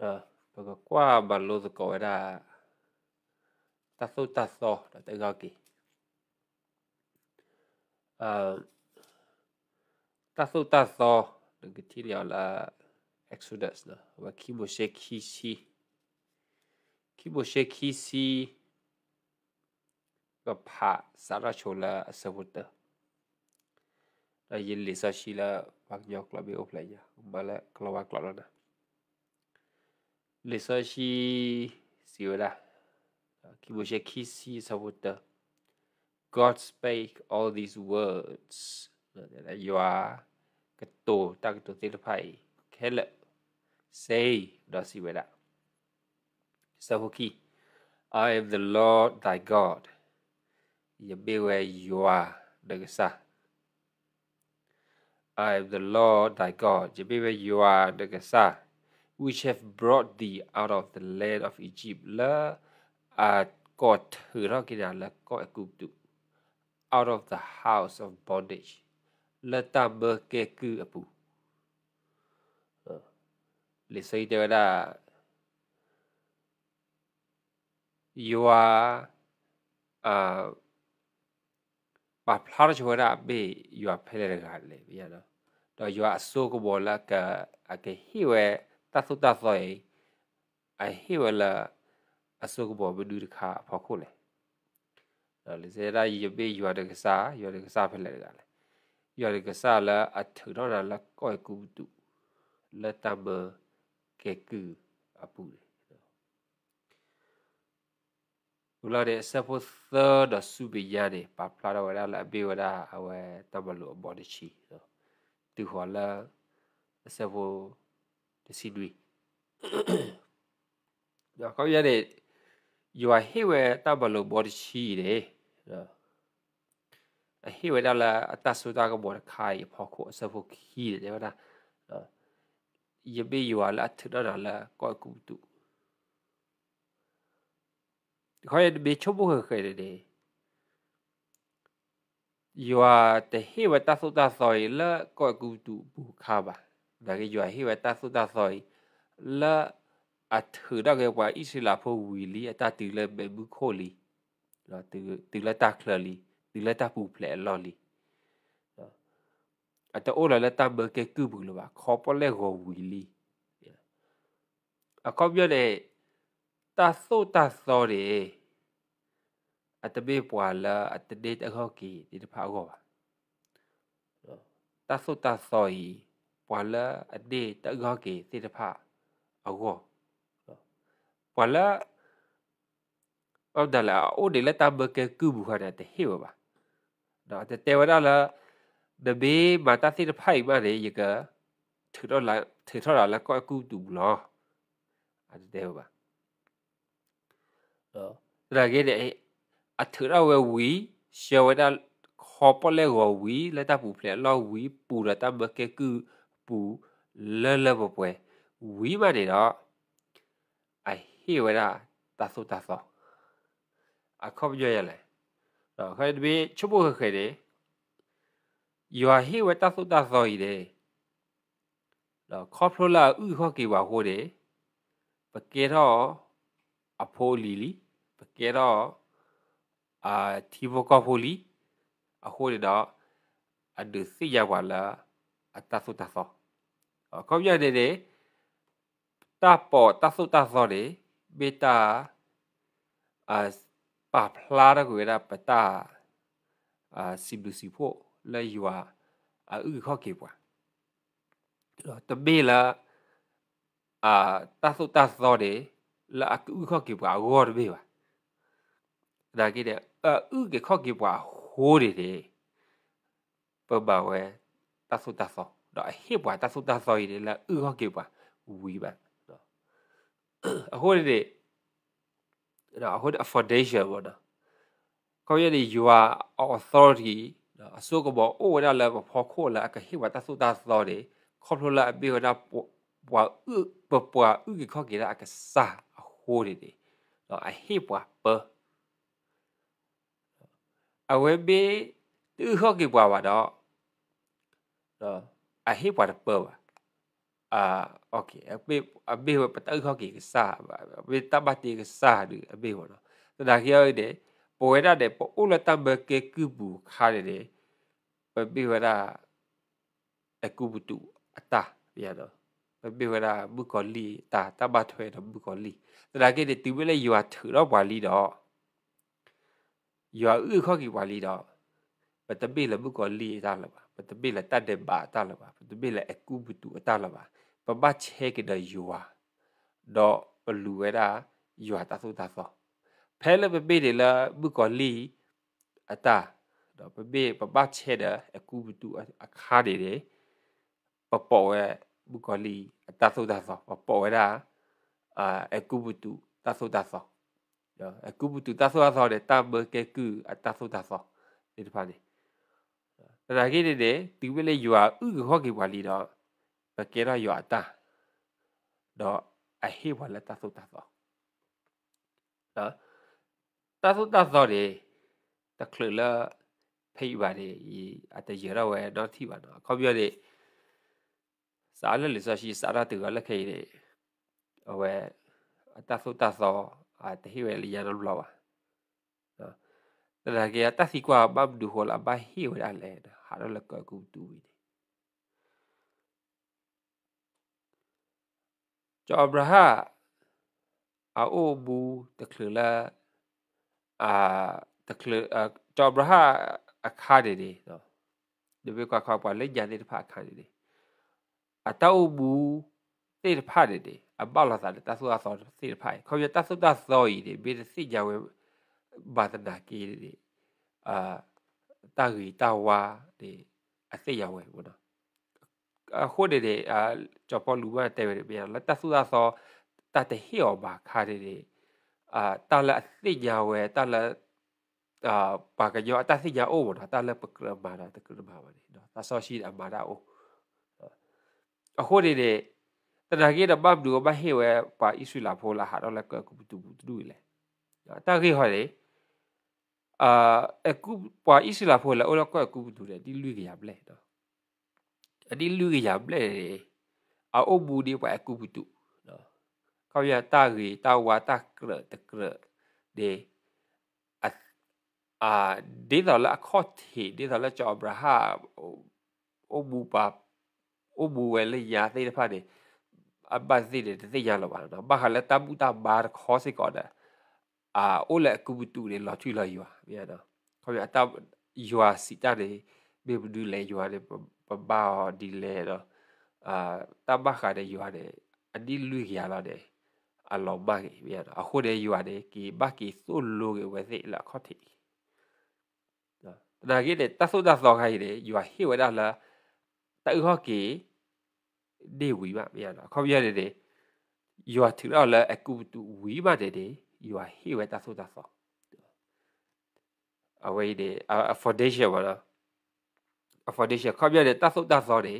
어, 그거 꽈 말로 거에다 따소 따소 대가기 어 따소 따소 그 티리얼라 엑소더스 와 키보셰 키시 키보셰 키시 그파 사라초라 서부터 là dinh lý sao là bằng nhọc là bị ốp lại nha mà là lo qua lo đó nè Lesashi Siura, Kibushekisi Sabuta. God spake all these words. Yoa Kato Takto Tilpai Kele Say Dasivera. Sabuki, I am the Lord thy God. Yabewe Yoa Dagasa. I am the Lord thy God. Yabewe Yoa Dagasa. which have brought thee out of the land of Egypt လာအာကော့ถือรกิดาละก็อกุตุ out of the house of bondage ละตามเบเกกืออปูลิสัยเดวดา you are uh ปาพลาชวดาเบ you are เพลเรกาเลยเนี่ยเนาะတော့ you are so ကဘောလာကအကေဟိဝဲတာသုတာသောေအဟိဝလာအစုကဘောဘဒူရခါဖောက်ခုလေဒါလေဇေရာယဘေယွာတကစားယွာတကစားဖက်လက်ကလေယွာတကစားလာအထရောလာလကောကူတူလတဘကေကူအပူလေဘူလာတဲ့ဆပ်ဖို့သဒဆူဘီယာတဲ့ပပလာဝရလာဘေဝရာအဝဲတဘလူဘော်ဒချီတူဟောလာဆပ်ဖို့ desidui ya kau ya de you are here ta balo bor chi de a here da la atasu da ga bor khai pho ko sa pho khi de da ye be you are la thu da da la ko ku tu kau ya be chobu ka khae de you are the here ta su da soi la ko ku tu bu kha ba ဒါကြီးရွာဟိဝတာသုတာဆိုလာအထူဒါကေဝါဣစီလာဖိုဝီလီအတတီလေဘေဘူးခိုလီလာတီတီလာတာခလလီတီလာတာပူဖလေလော်လီအတောလာလာတာဘကေကူဘူးလောခေါ်ပလေဂိုဝီလီအကောပြတဲ့တာသုတာဆိုရီအတဘေပွာလာအတဒေတခောကီဒီတဖာကောပါတာသုတာဆိုရီပွာလာအတေတကောကေစေတဖအကောပွာလာအော်ဒလာအိုဒီလက်တဘကေကူဘူခရတဲ့ဟေဝပါတော့တေဝရလာဒဘေမာတာစေတဖိုင်ပါလေယကถือတော့လာถือတော့လာကောကူတူဘလောအဲ့တဲ့ဟောပါတော့ဒါကြတဲ့အထရဝဝီရှေဝဒခေါ်ပလဲဝဝီလက်တပူဖလဲလောဝီပူရတဘကေကူပူလဲလဲပပွဲဝီးမနေတော့အဟိဝရတသုတသောအခေါပကြရလေတော့ခဲတပိချပုခဲတယ်ယောဟိဝတသုတသောဤတယ်တော့ခေါပလိုလာဥခေါကေဝဟိုတယ်ပကေတော့အဖိုးလီလီပကေတော့အာတီဘကဖိုလီအဟိုတယ်တော့အဒုစီရဝလာအတသုတသောကောပြတဲ့တဲ့တပေါ်တဆုတဆောလေဘီတာအစပပလာရကွေရာပတာအစီဘလူစီဖို့လေယွာအဥခော့ကေပွာတဘေလာအာတဆုတဆောလေလာအဥခော့ကေပွာရောတဘေပါဒါကြီးတဲ့အဥကေခော့ကေပွာဟိုးတယ်ပဘဝဲတဆုတဆောတော့ဟိပွားတဆုတဆော်ရည်လာဥဟောကေပွားဝီပါနော်အဟိုဒီနော်အဟိုဒီ affordation ဘောနော်ကောရည်ယူအာ authority နော်အစိုးကဘောအိုဝရလာဘောခိုလာကဟိဝတဆုတဆော်ရည်ခေါပလိုလာဘီဟဒါပွာဥပပွာဥကခောကေလာကစာအဟိုဒီနော်အဟိပွားပအဝဲဘေးသူဟောကေပွားပါတော့နော် a hi war pa a okay a be a be wa pat kho ki sa be ta ba ti sa du a be wa no ta da ki oi de po era de po u la ta be ke ku bu kha de de pe be wa da a ku bu tu a ta ya do pe be wa da bu ko li ta ta ba thwe do bu ko li ta da ki de tu be le yu a thu do wa li do yu a u kho ki wa li do ပတပိလဘုကောလီတာလပါတပိလက်တတ်တဲ့ပါတလပါတပိလက်အကူပတူအတလပါပပချဲကတဲ့ယွာတော့လူဝဲတာယွာတသုတသောဖဲလပပိတယ်လားဘုကောလီအတာတော့ပပိပပချဲတဲ့အကူပတူအခါတွေတယ်ပပေါ်ဝဲဘုကောလီအတသုတသောပပေါ်ဝဲတာအာအကူပတူတသုတသောတော့အကူပတူတသုတသောတဲ့တဘကေကူအတသုတသောဒီတစ်ဖက်နေရာဂီတေတေဒီဝိလေယွာဥကဟောကေဝါလီတော့ပကေရယွာတာတော့အဟိဝလတသုတသောတော့တသုတသောလေတခလလဖိပါလေဤအတရရဝဲတော့ထိပါတော့ခေါ်ပြောလေစာလလေဆိုရှိစာရတေကလက်ခဲလေအဝဲအတသုတသောအတဟိဝဲလီရတော့လောက်ပါ Terakhir atas ikut abab duhol abah hiu dah leh dah. 하랄락과구두이데저아브라하아오부데클라아데클아저아브라하아카데데너데베과카파레잔데파카데데아타오부데르파데데아발라사데따수아서데르파이거기따수다소이데베르시자웨바다나키데아တာဂီတာဝါဒီအစစ်ရဝဲဘူးနော်အခုတည်းတည်းအာကျော်ပေါ်လူဝတ်တဲ့ပြရလက်တဆူသာသောတတဟီောဘာခါတည်းအာတာလအစစ်ရဝဲတာလအာပါကယောအတစစ်ရအိုးဘူးနော်တာလပကရမာတာတကရမာပါလေနော်သဆောရှိအမာတာအိုးအခုတည်းတည်းတနာကြီးတော့ဘပ်ဒူဘဟေဝဲပါဣစုလာဖိုလာဟာတော့လက်ကကူတူတူလေတာဂီဟော်လေအာအခုပွာအီစီလာဖိုလာအိုလကောကူတူတယ်ဒီလူကရပလဲတော့အဒီလူကရပလဲအာအိုဘူဒီပွာကူတူနော်ကောက်ရတာရီတာဝါတာကရတကရဒေအာဒေဒါလာခေါတ်ဟီဒေဒါလာချောဘရာဟာအိုဘူပါအိုဘူဝဲလေရသေးတဲ့ဖတ်တယ်အဘတ်စီတဲ့သိရလောက်ပါတော့ဘာခလက်တဘူတာဘာခေါ်စိကောတာအာအိုလက်ကူပတူလေလော်ချီလော်ယူပြရတော့ခေါ်ပြအတပ်ယူအစီတာလေဘေဘဒူလေယူရတဲ့ဘာဒီလေတော့အာတဘခါတဲ့ယူရတဲ့အဒီလူကြီးရလာတဲ့အလောဘကြီးပြရတော့အခုတဲ့ယူရတဲ့ကီဘကီဆိုလိုကဝဲစိလာခေါ်တိနော်တနာကြီးတဲ့တဆုဒသောခိုင်းတဲ့ယူရဟိဝဒလာတူဟော့ကီဒေဝီပါပြရတော့ခေါ်ပြရတဲ့ယူရထူတော့လဲအကူတူဝီပါတယ်တဲ့ you are here with us with us away the affordation wala affordation ခပြတဲ့တသုတ်တသောတွေ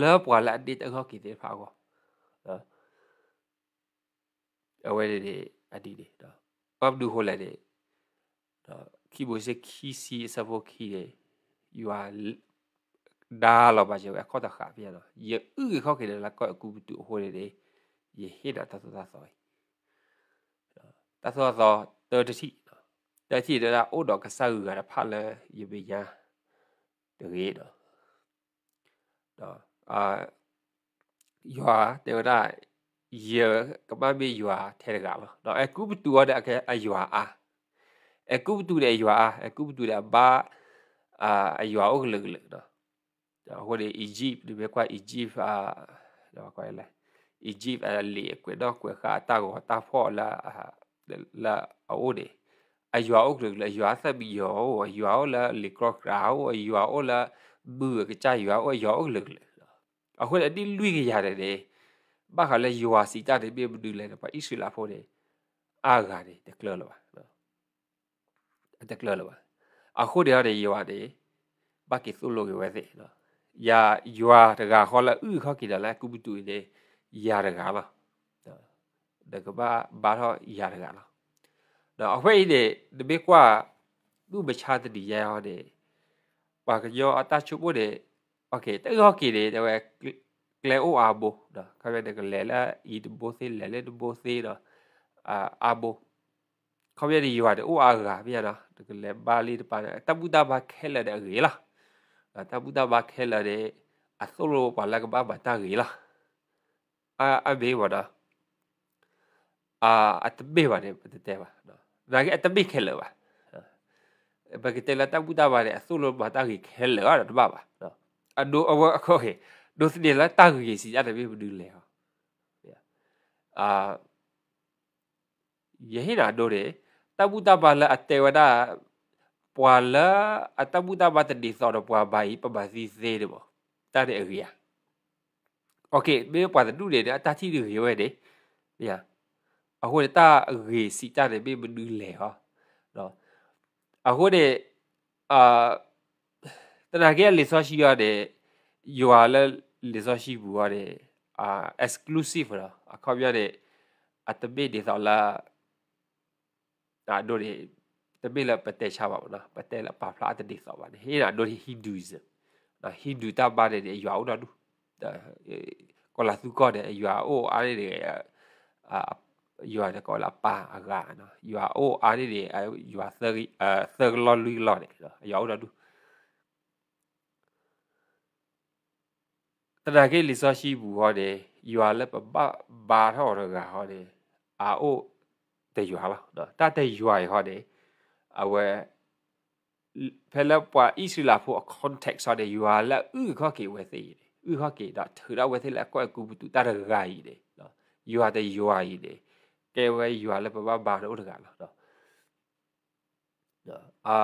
လောပွာလာဒီတခောက်ကီတဲ့ဖာကောအဝဲတွေအဒီတွေတော့ပတ်ဒူဟိုလိုက်တဲ့တော့ခီဘိုစခီစီစဘိုခီရဲ့ you are ဒါလောပါကျော်ခေါ်တာခါပြတော့ယေဥခောက်ခဲ့လာကောအကူတူဟိုတွေရေဟိတာတသုတ်တသောအသောသောတော်တတိတဲ့ချီတဲ့အိုတော်ကဆာကူကဖလဲရပိညာတကယ်တော့တော့အာယွာတေဝဒယေကပပိယွာထဲကပါတော့အကုပတူရတဲ့အခဲအယွာအားအကုပတူတဲ့ယွာအားအကုပတူတဲ့ဘာအာအယွာဥကလကတော့တော့ဟိုဒီအီဂျစ်ဒီဘက်ကအီဂျစ်အာတော့ကွာလေအီဂျစ်အလီကွေတော့ကွေခါတာကိုတာဖော်လာအာလာအိုဒီအယွာအုတ်လေအယွာဆက်ပြီးရောအယွာလာလီကရော့ကရာအယွာလာဘူးကကြယွာအယွာအုတ်လေအခုလည်းဒီလူကြီးရတယ်လေဘာခလဲယွာစီတာတယ်ပြဘူးလေပါဣရှူလာဖို့တယ်အာဂါတယ်တကလလောပါတကလလောပါအခုတရတဲ့ယွာတယ်ဘာကိစုလို့ဝဲစေနော်ယာယွာတကခေါ်လာဥခကိတလဲကုပတူလေယာတကလား da ka ba ba tho ya da ga la da a hwe de de be kwa lu ba cha de ya ya de ba ka yo a ta chu bo de okay ta yo ki de de kle o a bo da ka be de ka le la i de bo se le le de bo se da a a bo ขาเรียกดีว่าเดี๋ยวอาระพี่นะตะเลบาลีตะปานตะบุดาบาเคลเดเรล่ะตะบุดาบาเคลเดอัสโลปาลกบาบาตาเรล่ะอาอเบวะดา a atbe ba ne te ba na ge atbe khel ba ba ge te la ta buta ba ne asu lo ba ta ge khel ga da ba ba a do awa a kho he do si de la ta ge si ya da be du le ha a ye he na do re ta buta ba la atte wa da pwa la ata buta ba ta de so do pwa ba yi pa ba si se de bo ta de area okay be pwa da du de ta chi de yo de ya အခုတာရေစီတာလေဘေဘဒူလေဟောနော်အခုတဲ့အာတရာကလေဆောရှိရတဲ့ယွာလေလေဆောရှိဘူးရတဲ့အာ exclusive လားအခေါ်ပြတဲ့အတပိဒေသလာဒါတို့ဒီတပိလပတဲ့ချပါဘူးနော်ပတဲ့လပါဖလားတတိဆောပါနေဟေးဒါတို့ဒီ Hinduism နော် Hindu တပါတဲ့ယွာဥတော်တူကောလာသူကောတဲ့ယွာအိုအားရတဲ့အာ you are the call pa aga no you are o are de you are sir uh sir lo lu lo de you are do တနာကိလီစောရှိဘူးဟောတယ် you are လက်ပပဘာထောရကဟောတယ်အာအိုတဲ့ you are လားတတဲ့ you are ဟောတယ်အဝဲဖဲလက်ပွားဣစီလာဖို့ context ဟောတယ် you are လက်ဥခောကေဝဲသေးတယ်ဥခောကေတော့ထူတော့ဝဲသေးလက်ကွက်ကူဘူးတူတရဂါကြီးတယ်နော် you are the you are ကြီးတယ်ကဲဝဲယူရလဲပပဘာတော့တကလားတော့အာ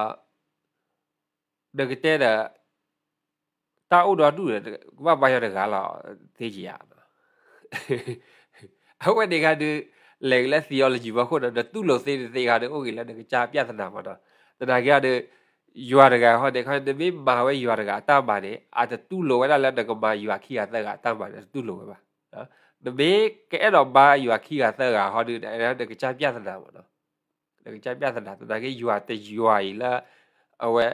ဒကတဲ့တာဥတော်တူတယ်ကဘာဘာရတကလားသိကြရအဝဲတကတူလေလက် theology ဘာခေါ်တော့သူ့လိုသိတဲ့သိတာတော့ဟုတ်ကဲ့လားတကကြာပြဿနာမှာတော့တတကရတဲ့ယူရတကဟုတ်တယ်ခါတမေးဘာဝဲယူရတကအတပါတယ်အာတူလိုဝဲလာလက်တကဘာယူရခိရတကအတပါတယ်သူ့လိုပဲပါနော်တဘေးကဲတော့ဘာယူအခီကသက်ကဟောဒီတကကြပြသတာပေါ့နော်တကကြပြသတာတကယူအတယူအီလာအဝဲ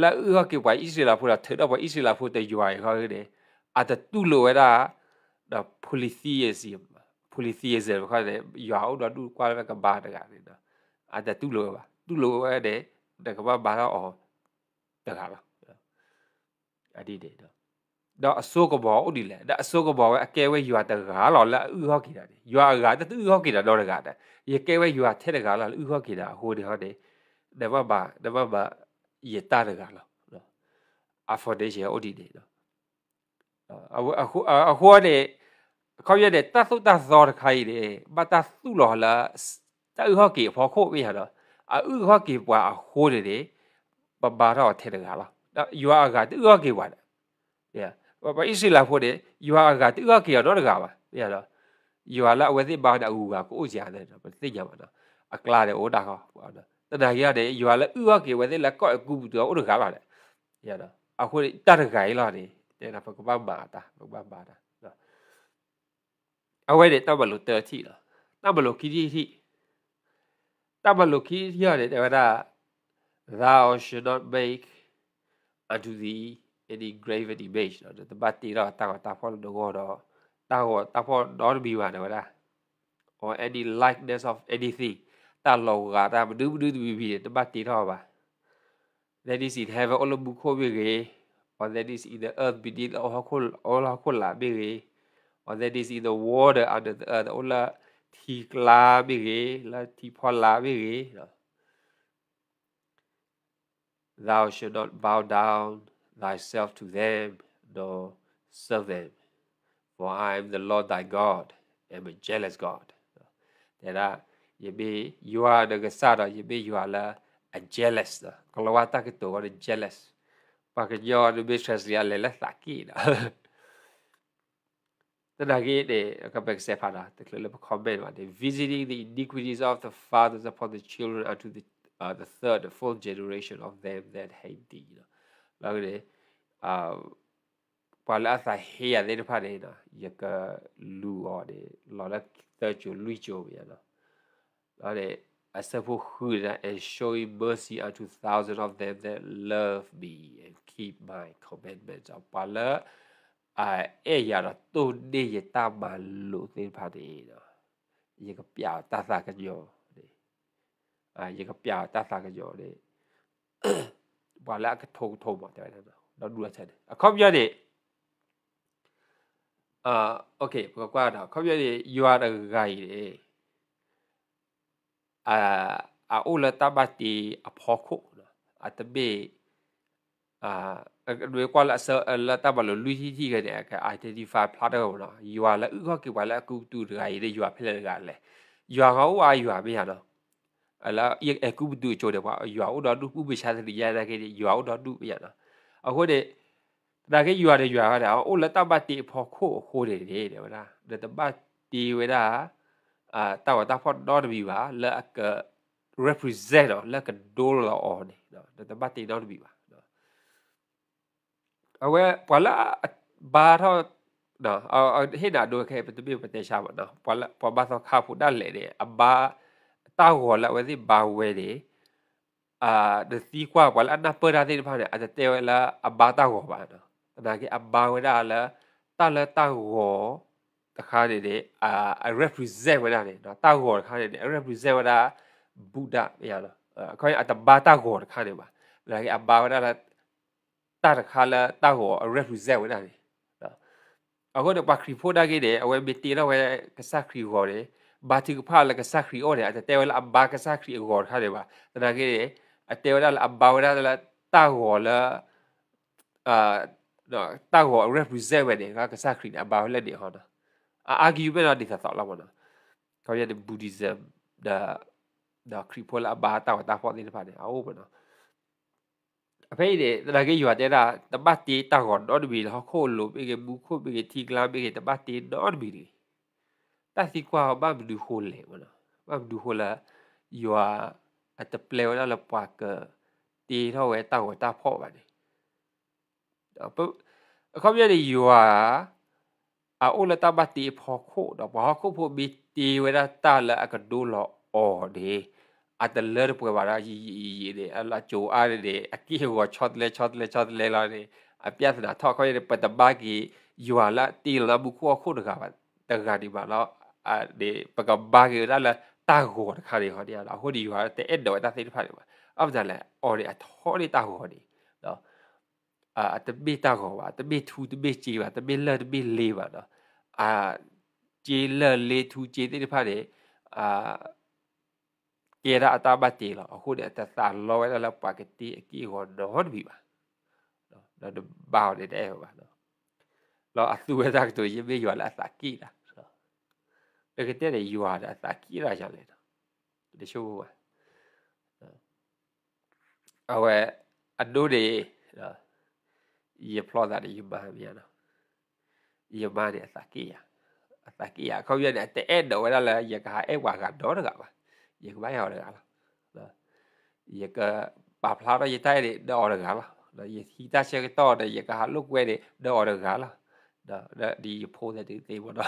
လာဥဟကေပွားဣစရာဖူလာထေတော့ပွားဣစရာဖူတယူအီဟောဒီအတတူလိုဝဲတာဒါ policy ရစီ policy ရစီခါတယ်ယူအောက်တော့တူကွာကဘာတကတယ်အတတူလိုပါတူလိုဝဲတယ်တကဘာဘာတော့အော်တကပါအဒီတယ်တော့ဒါအစောကဘောဥဒီလေဒါအစောကဘောဝဲအကဲဝဲယူတာကားလော်လာဥဟော့ကီတာဒီယူအကားတူဟော့ကီတာတော့တကားတာယေကဲဝဲယူအထဲတကားလာဥဟော့ကီတာဟိုဒီဟော့ဒီဒါဘဘာဒါဘဘာယေတာတကားလောနော်အဖော်ဒေးရှေဥဒီလေနော်အခုအခုအခုနဲ့ခေါ်ရတဲ့တသုတသောတခိုင်လေဘာတသုလော်လာတူဟော့ကီဖော်ခို့ပြီးဟာတော့အဥဟော့ကီပွားဟိုဒီလေပဘာတော့ထဲတကားလောယူအကားတူဟော့ကီဝါတယ် yeah ပါဣစီလာဖို့တဲ့ယွာကတူကကေရတော့တကပါပြရတော့ယွာလာအဝဲသိပါတာဥကကိုအိုစရာတဲ့သိကြပါတော့အကလာတဲ့ဩတာကပေါ့တော့တတကြီးရတဲ့ယွာလာဥကကေဝဲသိလာကော့အကူတော့ဥတကပါလေရတော့အခုတတကြီးလာတယ်တဲ့နာဖကဘာဘာတာဘာဘာတာအဝဲတဲ့တဘလို့တတိလားတဘလို့ခီတီတီတဘလို့ခီရတဲ့ဒါ thou should not make unto thee 一啲 grave debate 咯，就把啲咯，打個打破到個咯，打個打破到啲邊話咧啦，or any likeness of anything，打落噶，ีเ到唔到啲邊，就把啲咯吧。That is in heaven，我哋冇可俾嘅，or that is in the earth beneath，我好可我好可啦俾嘅，or that is in the water under the earth，我啦ทีกลาไม่เรละทีพอลาไม่เร Thou s h o u l d not bow down thyself to them, nor serve them. For I am the Lord thy God, am a jealous God. Then, uh, you be, you are the cái you be, you are a jealous Kalawata kito, là ta jealous. Và cái do nó biết sẽ là lấy they tạ kỳ đó. Tức là cái comment mà uh, visiting the iniquities of the fathers upon the children unto the, uh, the third, the fourth generation of them that hate thee. lagre a pala sa he ya de pha de na ya ka lu o de la la ta chu lu chu ya na la de a sa phu hu da and show mercy unto thousand of them that love me and keep my commandments of pala a e ya ra tu de ya ta ma lu de pha de na ya ka pya ta sa ka yo de a ya ka pya ta sa ka yo de ဘာလာကထုံထုံပါတယ်တော့ဒူရချက်တယ်အခေါပြတဲ့အာโอเคဘကွာတော့ခေါပြတဲ့ you are the guy လေအာအူလတဘတီအဖောခုအတဘေအာလွေကွာလာဆလတဘလလူကြီးကြီးကတဲ့အိုင်ဒတီဖိုင်ဖလာတော့နော် you are လည်းဥခကေပါလည်းအကူတူတကကြီးတဲ့ you are ဖြစ်လက်ကလည်း you are ဟောအာ you are ပြန်ရတော့အလာအကူပတူချိုတယ်ပါရွာဥတော်တူဥပရှာတိရရခဲ့တယ်ရွာဥတော်တူရတာအခုတဲ့ဒါကရွာတယ်ရွာဟာတယ်အိုလက်တပတ်တီဖို့ခို့ခိုးတယ်လေတယ်ဗလားလက်တပတ်တီဝဲတာအာတာဝတာဖို့တော့တပြီပါလက်က represent တော့လက်က dollar on နော်လက်တပတ်တီတော့တပြီပါနော်အဝဲပလာဘာတော့နော်အဟိနာဒိုခဲပတူပတေရှာပါနော်ပလာပဘာသောခါဖို့တက်လေတယ်အဘာတာหัวละเวสิบาเวดิอ่าเดซีกว่าว่าอันนั้นเปิดได้ที่ผ่านเนี่ยอาจจะเตะละอับบาตาหัวบ้านนะแต่นากีอับบาเวได้ละตาละตาหัวတခါနေနေအာ represent ဝဒါနေနော်တာဂောတခါနေနေ represent ဝဒါဘုဒ္ဓရလားအခေါ်အတဘာတာဂောတခါနေပါလာကအဘာဝဒါလားတာတခါလားတာဂော represent ဝဒါနေနော်အခုတော့ပါခရီဖိုဒါကြီးတယ်အဝဲမီတီတော့ဝဲကစားခရီဟောတယ်ဘာတိကဖာလကစခရီအော်ရအတေဝလအဘာကစခရီအော်ခါတယ်ပါတရာကေအတေဝလအဘာဝရလတာဟောလာအာတော့တာဟော represent ဝတယ်ငါကစခရီအဘာလက်တယ်ဟောတာ argument တော့ဒီသာလာမနော်ကောရတဲ့ Buddhism ဒါဒါခရီပေါ်လာဘာတာဝတာဖို့နေပါတယ်အိုးဘနော်အဖေတဲ့တရာကေယူတဲ့တာတပတ်တီတာဟောတော့ဒီလဟောခိုးလို့ပြေဘူးခိုးပြေတီကလာပြေတပတ်တီတော့ဒီတာစီကွာဘဘဒူဟိုလေမနော်ဘဘဒူဟိုလာယွာအတပလေဝလာပွားကတီထောဝဲတောက်ဝတာဖော့ပါနေပုအခုပြရတဲ့ယွာအိုလတာဘတီဖော့ခို့တော့ဘာခုဖို့ဘီတီဝဲတာလာအကဒူလောအော်ဒီအတလရပွေပါရာยียีเดอละโจอาเดအကိဟောချတ်လေချတ်လေချတ်လေလာနေအပြတ်တာထောက်ခွဲရပတဘာကီယူလာတီလာဘူးခေါခုတကပါတကတိပါတော့အာဒီပကဘာကေလာလာတာဂေါ်ခါရီဟောဒီလာဟိုဒီဟာတဲ့အဲ့တော့တာသိတဖာတယ်အပဇာလဲအော်ဒီအထော်ဒီတာဂေါ်ဒီနော်အာတပိတာဂေါ်ပါတပိထူတပိကြီးပါတပိလက်တပိလေးပါနော်အာကျေလက်လေးထူကျေတိတဖာတယ်အာကေရာအတာဘတိလာဟိုဒီအတသာလောဝဲလာပါကတိအကီဟောဒေါ်ဒီပါနော်တော့ဘာလို့တဲ့ဟောပါနော်လောအသူဝဲသာကတူရေးပြရလာသာကီလာ Perché te aiutare a chi la gialletta. Dicevo qua. Awe a dove gli esplodere gli bambino. Gli bambini a sacchia. A sacchia. Come viene a te e dove la gli ha e guardando la gava. Gli mai ho la gava. Gli che pa plaro gli tai da ora gava. Gli si ta che to da gli ha lo quelle da ora gava. Da di pose di te bono.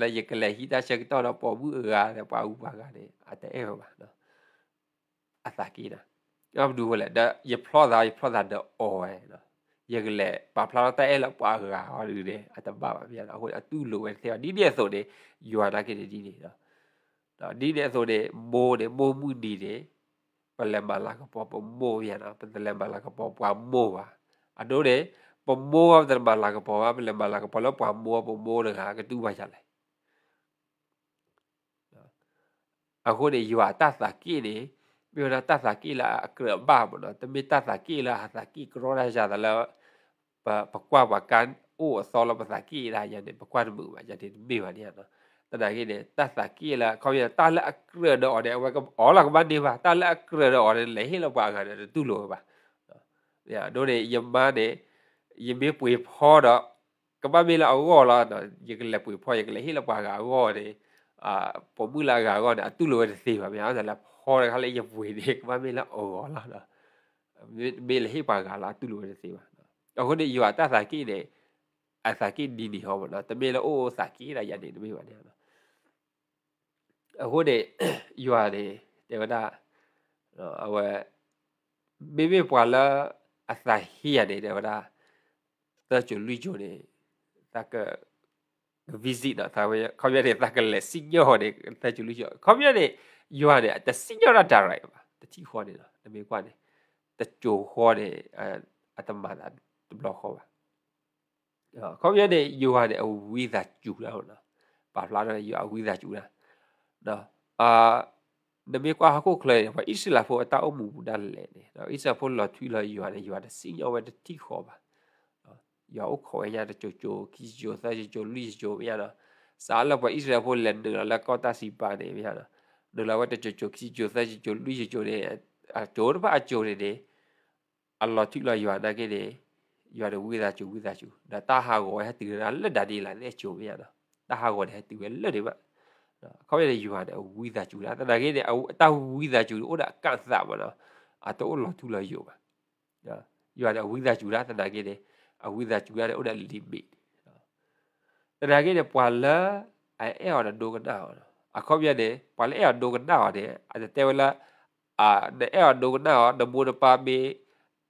la ye kala hi da shek to lo po bu ga da pa u ba ga de a te e ba no a sa ki na yo du ho le da ye phlo da ye phlo da de o e no ye kala pa phlo da e lo pa ga ho lu de a ta ba ba ya ho a tu lo e se di de so de yo da ke de di de no တော့ဒီတဲ့ဆိုတဲ့မိုးတဲ့မိုးမှုဒီတဲ့ပလမလာကပေါ်ပေါ်မိုးရတာပလမလာကပေါ်ပွားမိုးပါအတို့တဲ့ผมโม่ตันบาลากระพอว่าเป็นเรื่องบาลากระพอแล้วความโม่ผมโม่เลยคฮะก็ตู้ไปจัดเลยอะคนเดียวตัดสากีเนี่ยมีคนตัดสากีละเกลือบ้าหมดเลยแต่มีตัดสากีละสากีกรอได้จัดแล้วปะปะกว่าว่ากันโอ้สอลมาสากีได้ยังเนี่ยปะกว่ามือมาจะที่มีวันนี้เนาะแต่ไหนกันเนี่ยตัดสากีละเขาอย่างตัดละเกลือดอกเนี่ยมันก็อ๋อหลักบ้านดีว่าตัดละเกลือดอกเนี่ยเลยให้เราบ้างกันตู้โลว่าเนี่ยโดนเนี่ยยมมาเนี่ยยเบปุยพ่อดอกก็บ้าเบลเอาก็ละดอกยกละปุยพ่อยกละฮิละปากาก็เดอ่าปอบุลากาก็เดตุโลเดสิบะเมียเอาละพ่อละเขาเลยยปุยเด็กบ้าเบลเอาก็ละดอกเบลฮิปากาละตุโลเดสิบะအခုဒီယူအတာစာကိလေအစာကိဒီဒီဟောမနော်တမေလို့အိုးစာကိရရနေတမေပါနေနော်အခုဒီယူအတဲ့တေဝတာအဝဘေဘေပွာလာအစာဟီရတဲ့တေဝတာ tajulijone taka visita tawe kawere taka le signore tajulijo kawere yoare ta signora darai ba ta chi hore na ta me kwane ta jo hore atama da block ho ba kawere yoare a visa ju la ho na ba la na yo a visa ju la da a နမေကွာဟကိုကလေဘာဣစလာဖို့အတအမှုဘူးဒါလေနော်ဣစဖို့လာထွီလာယူရတဲ့ယူရတဲ့စင်ရောဝတ်တိခေါ်ပါ yo kho ya de cho cho ki yo sa cho li cho ya da sa la ba israel ho le de la ko ta si pa de ya da de la wa de cho cho ki yo sa cho li cho de a cho ba a cho de de allah ti la yo da ke de yo de wi da chu wi da chu da ta ha go ya ti ra le da de la ne cho ya da ta ha go de ti we le de ba ခေါင်းရတဲ့ယူဟာတဲ့ဝိသာကျူတာတနာကြီးတဲ့အတဝိသာကျူလို့ဟိုတာကန့်စပါတော့အတော်လောထူလာယူပါဒါယူဟာတဲ့ဝိသာကျူတာတနာကြီးတဲ့အဝိဇ္ဇာကျူရတဲ့ဥဒ္ဒလီပိတရားကြီးတဲ့ပွာလာအဲ့အော်ဒိုကတာအော်အခေါ်ပြတဲ့ပွာလာအဲ့ဒိုကတာအော်တဲ့အဲ့တဲဝလာအာတဲ့အဲ့ဒိုကတာအော်ဒဘူရပါဘီ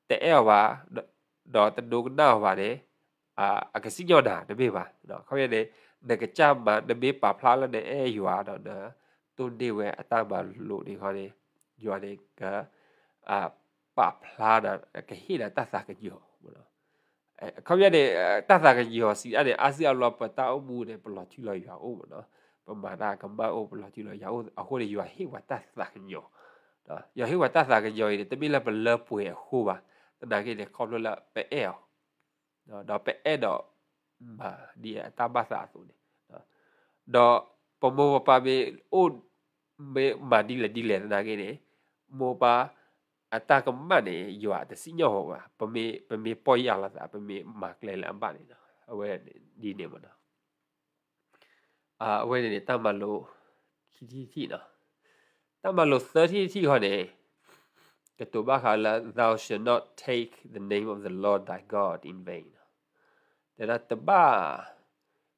တဲ့အဲ့ဝါဒေါ်တဒိုကတာအော်ပါတယ်အာအကစီကြောတာတပေးပါနော်ခေါ်ပြတဲ့ဒကချမတပေးပါဖလားလက်တဲ့အဲ့ယူအားတော့နော်သူဒီဝဲအတပါလို့ဒီခေါ်တယ်ယူအားတဲ့ကအာပါဖလားတာကဟိလာတသကကြောဘောနော်เขาอยากได้ตาตากยี่ห้อสีอะไรอาเซียนเราปตาอูบูเนี่ยปลอดที่เราอยู่อูเนาะประมาณนั้นก็มาอูปลอดที่เราอยู่เอาคนอยู่ให้วัดตาตากยี่ห้อเนาะอยู่ให้วัดตาตากยี่ห้อเนี่ยแต่ไม่ละเป็นเลิฟป่วยคู่บ้าแต่นางก็เนี่ยคอมรู้ละไปเอลเนาะดอกไปเอดอกมาเดียตามภาษาสูเนี่ยดอกปมโมปาเมอูเมมาดีเลยดีเลยนางก็เนี่ยโมปา ataka mbane yoa te sinyo hoa pemi pemi pa me poi ala ta pa me makle la mbane na awe di ne mana a awe ne tamalo ki ti ti na tamalo 30 ti ho ne ke to ba ha la thou shall not take the name of the lord thy god in vain te ra te ba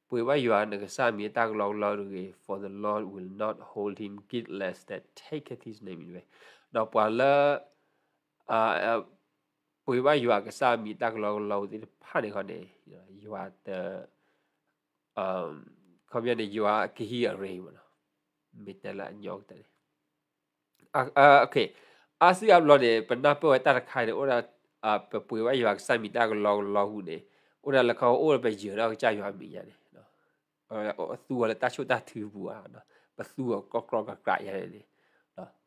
pui wa yoa ne sa mi ta lo lo ru for the lord will not hold him guiltless that taketh his name in vain တော့ပွာလာအာပွေဝါယွာကစားမီတက်လောလောဒီဖာနေခေါ်နေယွာတဲ့အမ်ခေါ်ရတဲ့ယွာကဟီအရေးမနော်မီတလာညောက်တယ်အာโอเคအာစီအပ်လို့နေပနာပွဲတက်ခိုင်တယ်ဟိုဒါအာပွေဝါယွာကစားမီတက်လောလောဟုနေဟိုဒါလကောဟိုဒါပဲယွာတော့ကြာယွာမီရတယ်နော်အဲသူကလည်းတချို့တထူဘူးอ่ะနော်ပသူကကော့ကရော့ကကရရတယ်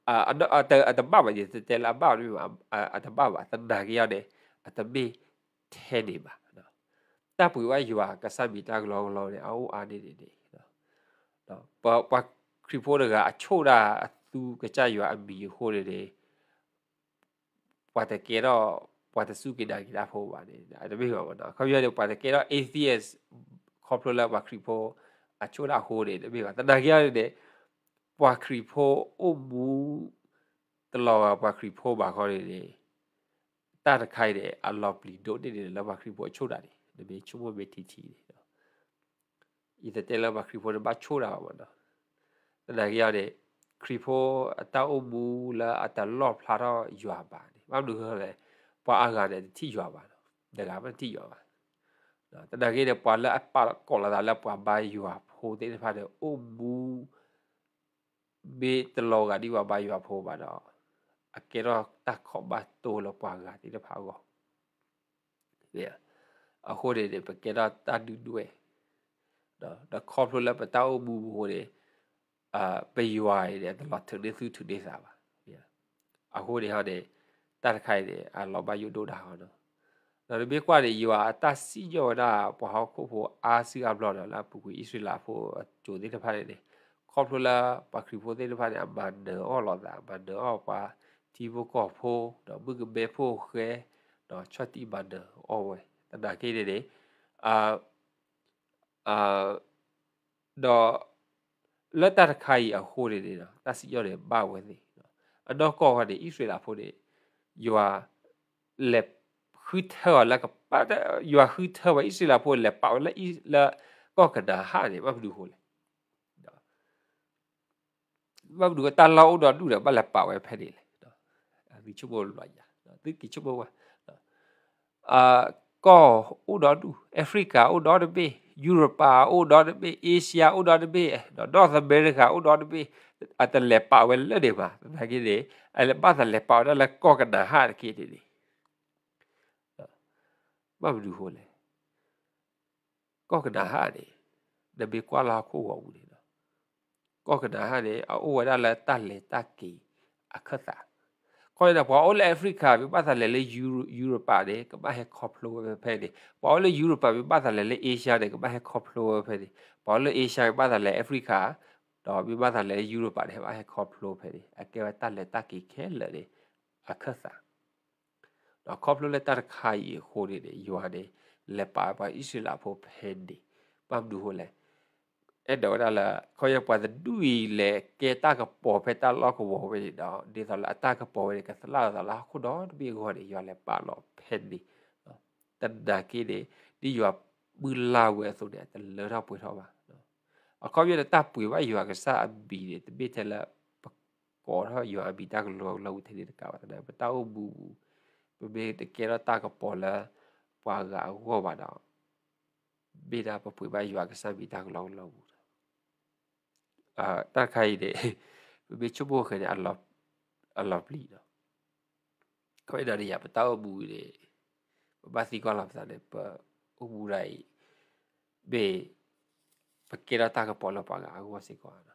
ada ada ada baba je tetela ba ni ada baba tanda kia de atabi theni ba no ta pui wa yua ka sa bi ta lo lo ne au a ni ni ni no pa pa kri po da a chou da tu ka cha yua a bi ho le de pa ta ke ro pa ta su ki da ki da pho ba ni atabi ba no khaw ya de pa ta ke ro atheist ခေါ်ပလိုလာပါခရီပိုအချိုလာဟိုးတယ်တပိကတတကြီးရတယ်ပွာခရီဖိုအိုဘူးတလောပွာခရီဖိုပါခေါ်ရည်တတခိုက်တဲ့အလော့ပလီဒိုတေလဘခရီဖိုချိုးတာလေဒီဘေချိုးမဘေတီချီတယ်ဤတဲ့လဘခရီဖိုဘာချိုးတာပါတော့တကယ်ရတဲ့ခရီဖိုအတောက်မူလာအတလော့ဖလာတော့ယွာပါနေဘာလို့လဲပွာအားကလည်းတိယွာပါတော့တကယ်မတိယွာပါနော်တကယ်ရတဲ့ပွာလာအပါကောလာလာပွာဘာယွာဖိုတဲ့ဖာတဲ့အိုမူဘေတလောကဒီဝဘယဝဖောပါတော့အကေရောတခဘတိုလပါကတိတဖာကောလေအခိုးတွေပကေရတတူတွဲတော့တခေါပလိုလပတောဘူးဟိုတွေအာပေယွာရတဲ့တလတ်တွေသူသူဒေစာပါဗျာအခိုးတွေဟောတဲ့တတ်ခိုက်တယ်အလောဘယုဒိုတာဟောတော့တော့ဒီဘေကွာတွေယွာအတစီယောတာဘဟခုဖို့အာစီအပလော့တော့လာပူကူဣစရီလာဖို့ဂျိုသေးတဖာတွေครอบทุลาปาคริโพเตลพานอัมบันเดออลอดาบันเดออปาทีโบกอโพดอบึกเบโพเคดอชอติบันเดออเวตะดาเคเดเดอ่าอ่าดอလတ်တတ်ခိုင်အခိုးတွေနေတာတတ်စီရတဲ့ဘာဝင်နေအတော့ကောဟာဒီဣသရေလဖို့တွေ you are လေခွတ်ထော်လကပတ် you are ခွတ်ထော်ဣသရေလဖို့လေပေါ့လေလာကောကဒါဟာနေဘာဘူးဟိုလေဘာဘူးကတလောတော့တူတယ်ပလက်ပါဝဲဖက်တယ်လေတော့အဘီချုပ်ဘောလိုက်ရတော့သူကချုပ်ဘောကအာကောဥဒတူအဖရိကဥဒတပေယူရိုပါဥဒတပေအေရှယာဥဒတပေတော့သဘေရခဥဒတပေအတလက်ပါဝဲလက်တွေပါဘာကြီးလေအလက်ပါသလက်ပါတော့လက်ကောကဒဟာကြီးတည်းဘာဘူးဟိုလေကောကဒဟာတည်းတပေကွာလာခိုးဝဘူးလေก็ขนาดนี้เอาอวดอะไรตัดเลยตักกีอักษะคอยแต่พอเอาแอฟริกาวิปัสสาเลเลยยุยุโรปาเด็กก็มาให้ครอบครัวเพื่อนเด็กพอเอาเลยยุโรปาวิปัสสาเลเลยเอเชียเด็กก็มาให้ครอบครัวเพื่อนเด็กพอเลยเอเชียวิปัสสาเลแอฟริกาတော့ဝိပဿနာလည်းယူရပါတယ်ဘာဟဲ့ခေါပလိုဖဲတယ်အကဲဝတက်လက်တက်ကိခဲလေအခက်စားတော့ခေါပလိုလက်တက်ခိုင်ခိုးရတယ်ယူရတယ်လက်ပါပါဣစလာဖို့ဖဲတယ်ပမ်ဒူဟိုလည်းအဲ့တော့ဒါလာခေါ်ရပါတဲ့ဒူီလေကေတာကပေါ်ဖက်တာလောက်ကိုဝေးတော့ဒီသလာတာကပေါ်ဝေးကသလာသလာခုတော့ဒီခေါ်ရရလဲပါလို့ဖက်ဒီတဒကိဒီဒီရပူလာဝဲဆိုတဲ့တလတော့ပွေတော့ပါအခေါ်ရတဲ့တပ်ပွေပါရကစားအဘီတဲ့တပိတယ်လားကောရရအဘီတာကလောလောထဲတဲ့ကပါတဲ့ပတောဘူးပဘေတကေရတာကပေါ်လာပွာကဟောပါတော့ဘေတာပပွေပါရကစားဘီတာကလောလော uh, ta khai de be chu bo khai de allah allah pli do ko da ri ya pa taw bu de ba si ko la sa de pa u bu rai be pa ke ra ta ka po la pa ga wa si ko na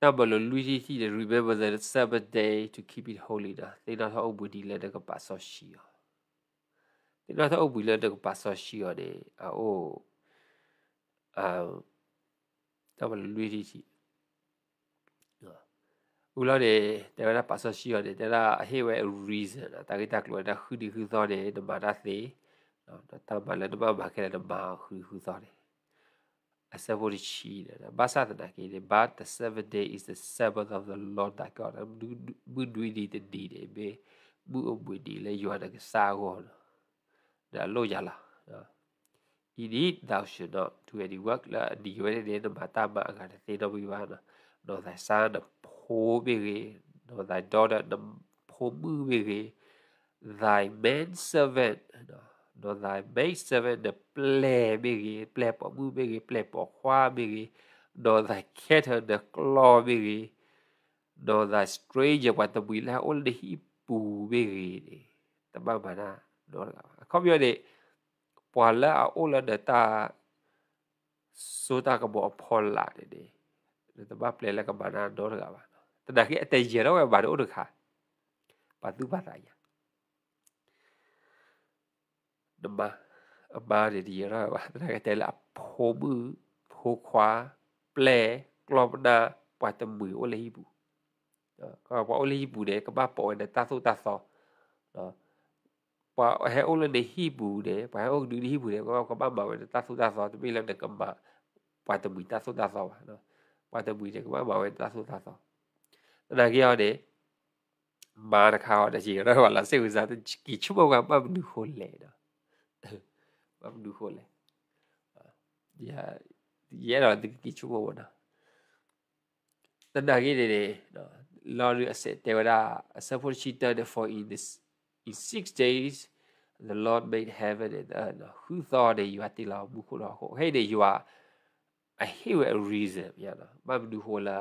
na ba lo lu ji ti de remember the sabbath day to keep it holy da they not how bu di le de ka pa so shi yo they not how bu le de ka pa so shi yo de a o um တော့ဘယ်လိုလွေးသေးရှိဥလာတဲ့တရတာပါဆရှိရတယ်တရတာအဟေဝဲ reason တာဂီတာကလောတာခူဒီခူသောတယ်တဘာတာသေးနော်တာဘာလည်းတဘာဘာခဲလည်းတဘာခူခူသောတယ်အစဘိုရှိတယ်ဘာသာတကေတယ် but the seventh day is the sabbath of the lord that god ဘူဒွီဒီတဒီတယ်ဘေဘူအဘွေဒီလေယောတာကစာရောဒါလို့ရလားနော် Indeed, thou should not do any work la di wele de no matama anga de te no wiwana. No thy son a po mire, no thy daughter a po mu mire, thy man servant, no thy maid servant a ple mire, ple po mu mire, ple po hua mire, no thy cattle a claw mire, no thy stranger what the wheel ha only he pu mire. Tamang mana, no la. Kau biar dek, ပွာလာအိုလာဒတာဆိုတာကဘောဖောလာတဲ့ဒီတဘပလေလကဘာနာဒေါ်ကဘာတဒါကိအတေရောဝဘာတို့ခါဘာသူဘာသာရဒမအဘာဒီရောဘာတဒါကတဲလာဖိုဘူဖိုခွာပလေကလော့ဒါပတ်တမူအိုလေဟီဘူးကောဘောအိုလေဟီဘူးတဲ့ကဘာပေါ်တဲ့တာဆိုတာဆောနော် pa he ole de hibu de pa he ok du de hibu de ko ko ba ba we ta su ta so to bi le de ka ba pa to bi ta su ta so no pa to bi de ka ba ba we ta su ta so na ki yo de ba ra ka de ji ro la se u za de ki chu bo ga ba du ho le no ba du ho le ya ye ro de ki chu bo na တဏ္ဍာကြီးတွေနော် lorry asset တေဝရာ support sheet for in this In six days, the Lord made heaven and earth. Who thought that you had the Lord? Hey, that you are. I hear a reason. Yeah, no. Mam do hola.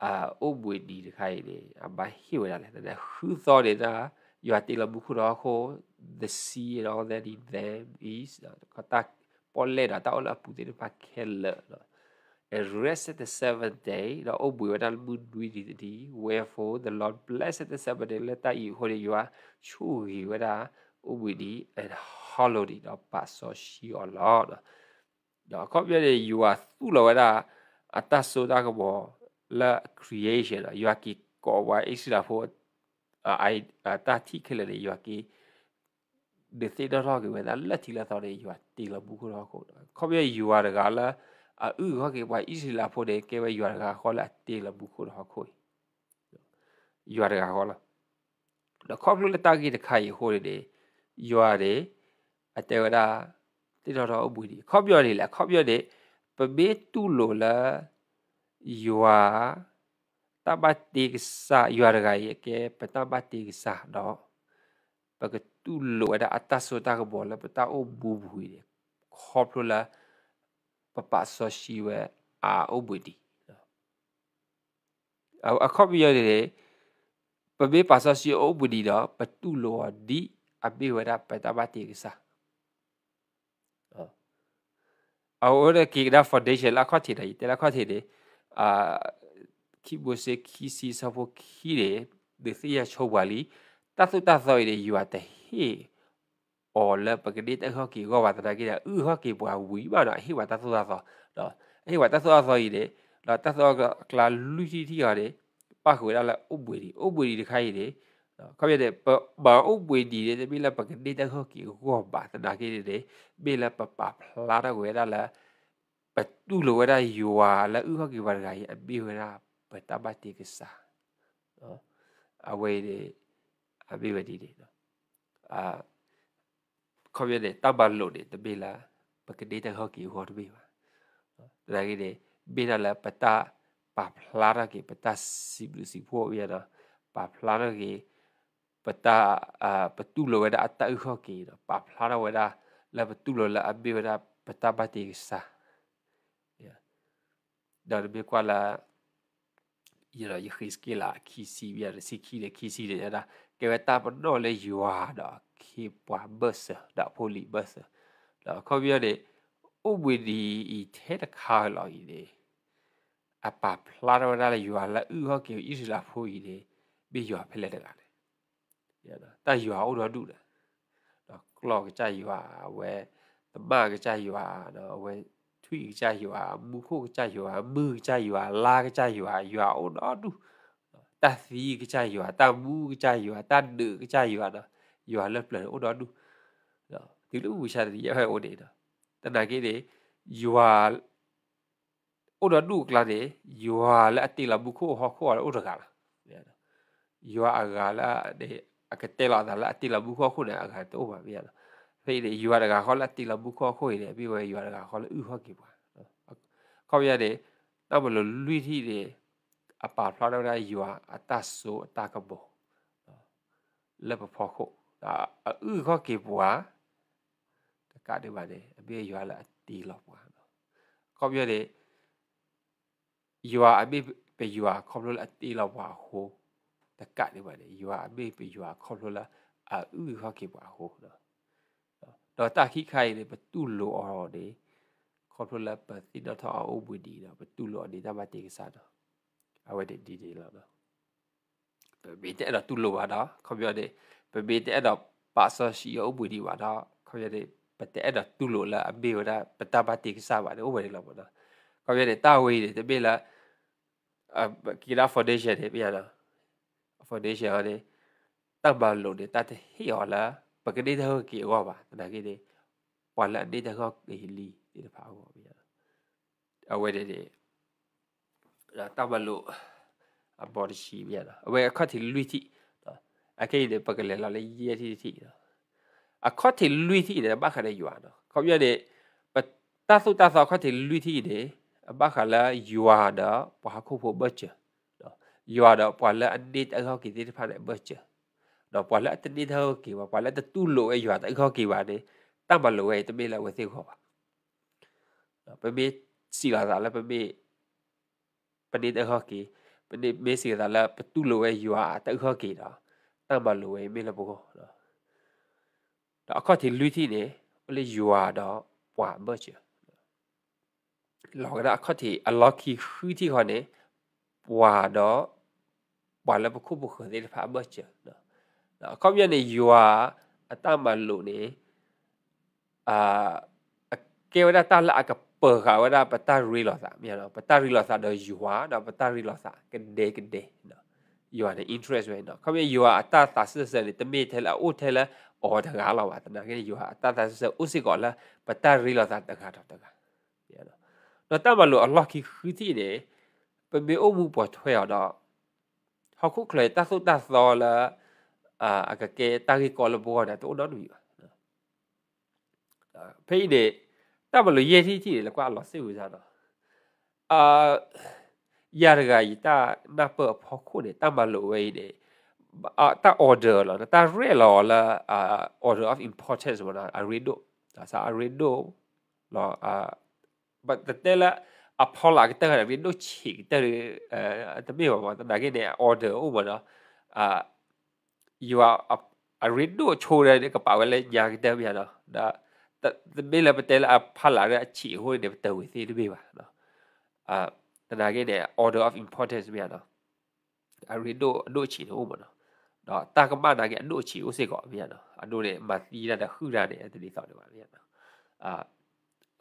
Ah, obwe di de kai de. Aba hear that. Who thought that uh, you are the Lord? The sea and all that in them is. Uh, Kata polle da ta ola putih pa keller. rested the seventh day the obuetal budwi di wherefore the lord blessed the sabbath day let that you holy you are chu you are ubudi and hallowed it up so she or lord the copy you are tu lo da ataso da ko la creation you are ki ko wa isla for i article you are ki the theater rock when la ti la thore you are ti la bu ko ko copy you are ga la အဥဟကေဝိုင်ဣစီလာဖိုဒေကေဝယွာရကခေါ်လာတေလဘူးခိုဟခိုယွာရကခေါ်လာလခေါပလူလတာကြီးတခါရေဟိုးတယ်ယွာတယ်အတေဝရာတိတော်တော်အပူဒီခေါပြောတယ်လားခေါပြောတယ်ပဘေတူလိုလာယွာတပတ်တိကစာယွာရကရေကေပတပတ်တိကစာတော့ပကတူလိုအတာအတဆောတာကဘောလာပတာအဘူဘူးရေခေါပလူလား papa so shi we a obudi a a copy yo de pe be pa so shi obudi do patu lo di a be wa da patabati sa a o de ki da foundation la khati dai te la khati de a ki bo se ki si sa bo ki de de si ya chobali ta su ta so de yu ate he အော်လပကတိတခကီကောဝတတကိရဥဟကီပွားဝီပါတော့ဟိဝတသောသောတော့ဟိဝတသောသောဤလေတော့တသောကလာလူရှိတီရတယ်ပခွေလာဥပွေဒီဥပွေဒီတခိုင်းရည်တော့ခပြတဲ့ဘာဥပွေဒီတဲ့ပြီလပကတိတခကီကောဘာတတကိရတဲ့ပြီလပပပလာရဝဲလာပတူလဝရယွာလာဥဟကီဘာဂိုင်အပိဝရပတဘတိကစာအဝေးဒီအပိဝဒီဒီတော့အာခေါ်ရတဲ့တောက်ပါလို့တပေးလာပကတိတဟောက်ကီဟောတပေးပါဒါကြီးတဲ့ဘေးလာပတာပါဖလာရကေပတာစီဘလူစီဖို့ရတာပါဖလာရကေပတာအပတူလိုဝဒအတဟောကေပါဖလာရဝဒလပတူလိုလအဘေဝဒပတာပတိစာဒါဘေကွာလာရရခီစကီလာခီစီရစီခီလေခီစီလေရတာကေဝတာပတော့လေယွာတော့ခေပွားဘတ်ဆာဒါဖိုလီဘတ်ဆာလာခေါ်ပြရတဲ့ဥပဝဒီဤထဲတခါလောက်ဤလေအပပလာရဒါလေယူအလာဥဟကေဣစလာဖိုဤလေပြီးယူဖလက်တကလေရတာတာယူအော်တော်တူတယ်တော့ကလော့ကကြယူဟာဝဲတမကကြယူဟာတော့ဝဲထွီကြယူဟာမူခိုကကြယူဟာမူကြယူဟာလာကကြယူဟာယူအော်တော်တူတာစီကကြယူဟာတာမူကကြယူဟာတာဒုကကြယူဟာတော့ you are left plan ဥတော်တူဒီလိုဝီရှာတီရဲ့ဟဲ့ဥတေတာတတကေတဲ့ you are ဥတော်တူကလာတဲ့ you are လက်တေလာဘူးခိုဟောခိုရဥတော်ကလာ you are ကလာတဲ့အကတေလာလာတေလာဘူးခိုခိုနဲ့အကတော့ပါဗျာဖေးတဲ့ you are ကဟောလက်တေလာဘူးခိုခိုရဲ့ပြီးဝဲ you are ကဟောလက်ဥဟောကေပါခေါ်ရတဲ့တော့ဘလို့လူထီတဲ့အပါဖလာတော့ရယူအတဆိုအတကဘောလက်ပဖို့ခုဒါအူခေါကေပွာတကတဲ့ပါလေအပြေရွာလာတီလောက်ပွာနော်ကောပြောတယ်ရွာအပြေပေရွာခေါလို့လာတီလောက်ပွာဟိုတကတဲ့ပါလေရွာအပြေပေရွာခေါလို့လာအူခေါကေပွာဟိုနော်တော့တာခိခိုင်လေပတူလိုအော်တယ်ခေါ်ဖလပတိတော့ထောအုပ်ဘူးဒီတော့ပတူလိုအဒီတာမတေကစားတော့အဝဲဒီဒီလာတော့ပေတဲ့တော့တူလိုပါတော့ခေါ်ပြောတယ်ပပေတဲ့အတော့ပါဆာရှိအုပ်ပွေဒီပါတော့ခေါ်ရတဲ့ပတဲ့အတော့သူ့လိုလားအပေဝဒပတပတိကစားပါတယ်ဥပဒေလောက်ပါတော့ခေါ်ရတဲ့တာဝေးတယ်တပေလားအကီလာဖော်ဒေးရှင်းတယ်ပြရတော့ဖော်ဒေးရှင်းရတယ်တပ်ပါလို့တယ်တတ်ဟီော်လားပကတိတော့ကီရောပါတနာကြီးတယ်ပွာလာဒီတော့ကီလီဒီတဖာဘောပြရအဝဲတဲ့တပ်ပါလို့အဘော်ရှိပြရတော့အဝဲအခက်တီလူတီ akei pakale la le ye ti ti a khoti lui ti de ba khare yuan ko ye de ta su ta sa khoti lui ti de ba khala yua da pa khu pho ba che yua da pa la adit a khok ki ti pha de ba che da pa la ti di tho ki wa pa la tu lo e yua da khok ki wa de ta ba lo e te be la we se kho ba pe be si la la pe be pe de khok ki pe de be si la la tu lo e yua ta khok ki da တာမလိုဝဲမေလဘောနော်ဒါအခေါ်တီလူတီနေအလေယူအာတော့ပွာဘချေလောကဒါအခေါ်တီအလောကီခူတီခေါ်နေပွာတော့ပွာလဘခုဘခုနေဖာဘချေနော်ဒါအခေါ်ပြနေယူအာအတမလိုနေအာအကေဝဒတာလာကပေခါဝဒပတာရီလောစာမြေနော်ပတာရီလောစာတော့ယူဟာတော့ပတာရီလောစာကဒေကဒေနော် you are the interest right now ခမေ you are အတသစစ်စစ်တမေထဲလာအိုထဲလာအော်တကားလာပါတနာကေ you are အတသစစ်စစ်ဥစစ်ကောလာပတရီလာတကားတော့တကားပြန်တော့တော့တမလို့ Allah ခိခူတီနေပမေအမှုပေါ်ထွေရတော့ဟခုခလေတသုတသောလာအာအကကေတာရီကောလဘောတဲ့တော့တော့ပြီဖိနေတမလို့ရေတီတီလေကွာ Allah စိတ်ဝင်စားတော့အာยารกายตาหน้าเปิดพอคู่เนี่ยตามาลวยเนี่ยตาออเดอร์ละตาเรียลอละอ่าออเดอร์ออฟอิมพอร์เทนส์วะนะอาริโดตาซาอาริโดละอ่าบัดแต่ละအဖော်လာကတည်းကဗီဒိုချီတဲ့အဲတမေပါပါဒါကနေ order ဥပဒေအာ you are a, a riddle ချိုးတဲ့ကပါဝဲလဲညာတဲ့ပြန်တော့ဒါတမေလည်းပတဲလာဖလာတဲ့အချီဟိုးနေတဲ့ဝေသေးတမေပါနော်အာတနာကိတဲ့ order of importance မြန်နော်အရီတို့အတို့ချီတော့ဘောနော်တော့တာကမနာကိအတို့ချီဥစိကောမြန်နော်အတို့နဲ့မသီရတဲ့ဟူရတဲ့အတူလေးဆောင်နေပါမြန်နော်အာ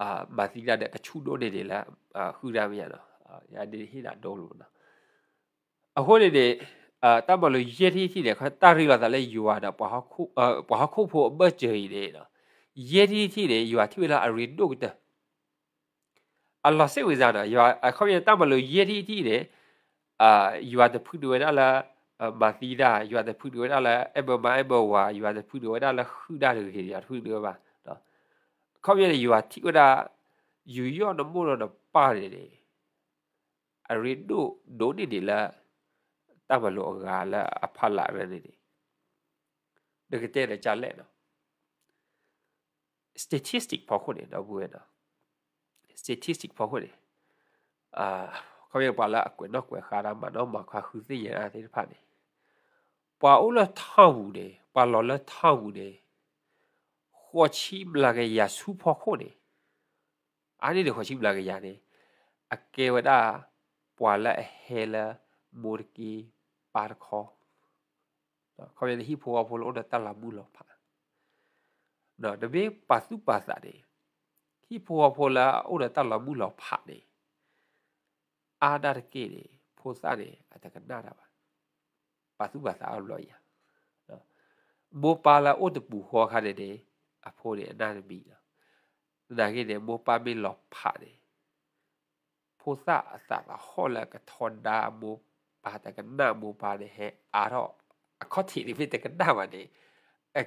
အာမသီရတဲ့အချူတို့နေတယ်လားဟူရမြန်နော်ရာဒီဟိတာတော့လို့နော်အခုနေတယ်အာတမလို့ရတိရှိတယ်ခါတာရီလာလည်းယူရတာဘာခုဘာခုဖို့အဘကျေးတယ်နော်ရတိရှိတယ်ယူရတိလာအရီတို့တဲ့ Allah sick with that you are akhoye tamalo yeti ti de uh you are the pudu and Allah mathida you are the pudu and Allah ebo ma ebo wa you are the pudu and Allah huda de ke ya hudu ba to akhoye you are ti oda you yo no mo no pa de de arido do ni de la tamalo ga la aphala re de de ke te de cha le no statistic ပေါ့ခုနေတော့ဘူးရဲ့နော် statistic ပေါ်ခွေအာเขาอยากปาละกวนนอกกวนคารามาเนาะมาคาคือสิยังอาทิตย์ผ่านนี่ปาอุละท่าหูเดปาหลอละท่าหูเดหัวชีบลากยาสู้พอคนนี่อันนี้เดี๋ยวหัวชีบลากยาเนี่ยอเกวดาปาละเฮลมูรกีปาร์คอเขาอยากที่พัวพลอดตะลาบุลอผ่าเนาะเดี๋ยวไปปัสสุปัสสะเดခီဖောဖောလာအိုရတလဘူးလောက်ဖာနေအာဒါကေနေဖောစားနေအတကနာတာပါပါစုပါစားအလောရနော်ဘောပါလာအိုတပူခေါ်ခါတယ်အဖိုးနေအနာမီနော်ဒါကေနေဘောပါမေလောက်ဖာနေဖောစားအစားဟောလာကထော်ဒါဘောပါတကနာဘောပါနေဟဲအာတော့အခေါတိနေဖြစ်တကနာပါနေအဲ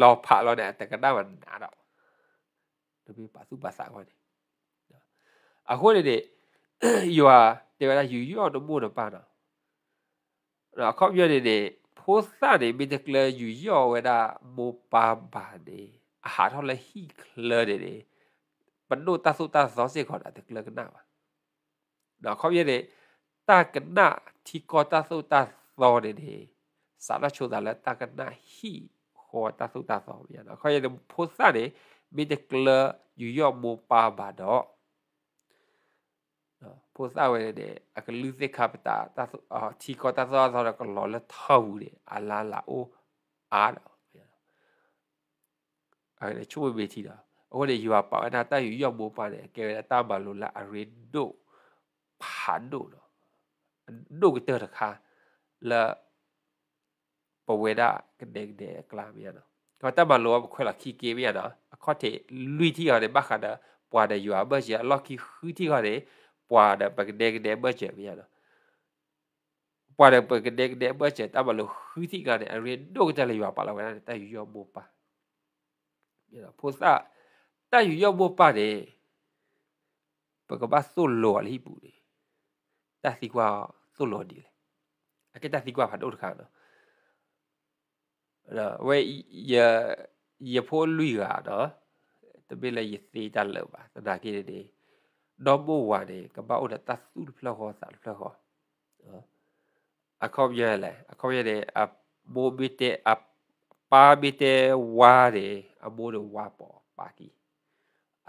လောဖာလောနေတကနာပါနာတော့ပေပါစုပါစာကွာနေအခုနေတဲ့ you are တေကလာ you you တော့မို့တော့ပါတော့တော့ခေါပြနေတဲ့ post တဲ့ particular you you ဝဒမိုပါပါနေအဟာတော့လေ he clear တဲ့ပနုတသုတဇောစေခေါ်တာ clear ကနာပါတော့ခေါပြတဲ့တကနာ ठी ကောတသုတဇောတဲ့စာရချိုတာလဲတကနာ he ခေါ်တသုတဇောပြန်တော့ခေါရတဲ့ post တဲ့မိတကလယူယောမပါဘာတော့ပို့စားဝဲတဲ့အကလူစစ်ခပတာသအာချီကောတသောသောကလောလထောက်တယ်အလာလာအိုအာအဲ့ဒါချိုးဘေးတီတာအော်လေယူပါပါအဲ့ဒါတိုက်ယူရောက်ဖို့ပါတယ်ကဲတာဘာလို့လာအရီဒိုဖာဒိုတော့ဒိုကတဲ့ခါလာပဝေဒကတဲ့ကလာမီရတော့တော့တဘလောခွဲလာခီကေပြရတာအခေါ်တဲ့လူတီရတဲ့ဘခါတာပွာတဲ့ယူအဘဂျာလော်ကီခူတီရတဲ့ပွာတဲ့ဘကဒဲကဒဲဘဂျာပြရတာပွာတဲ့ဘကဒဲကဒဲဘဂျာတဘလောခူတီရတဲ့အရေဒုတ်တယ်ယူပါလာဝဲတဲ့ယူရဘောပါပြရဖို့စတဲ့ယူရဘောပါတဲ့ပကဘာဆုလောလီပူတယ်တသိကွာဆုလောဒီလေအကတသိကွာဖတ်တော့ခါတော့ we ya ya po lui ga đó ta bi la yisi ta lo ba ta da ki de do bo wa de ka ba o da ta su phlo ho sa phlo ho a khob ye le a khob ye de a bo bi te a pa bi te wa de a bo de wa po pa ki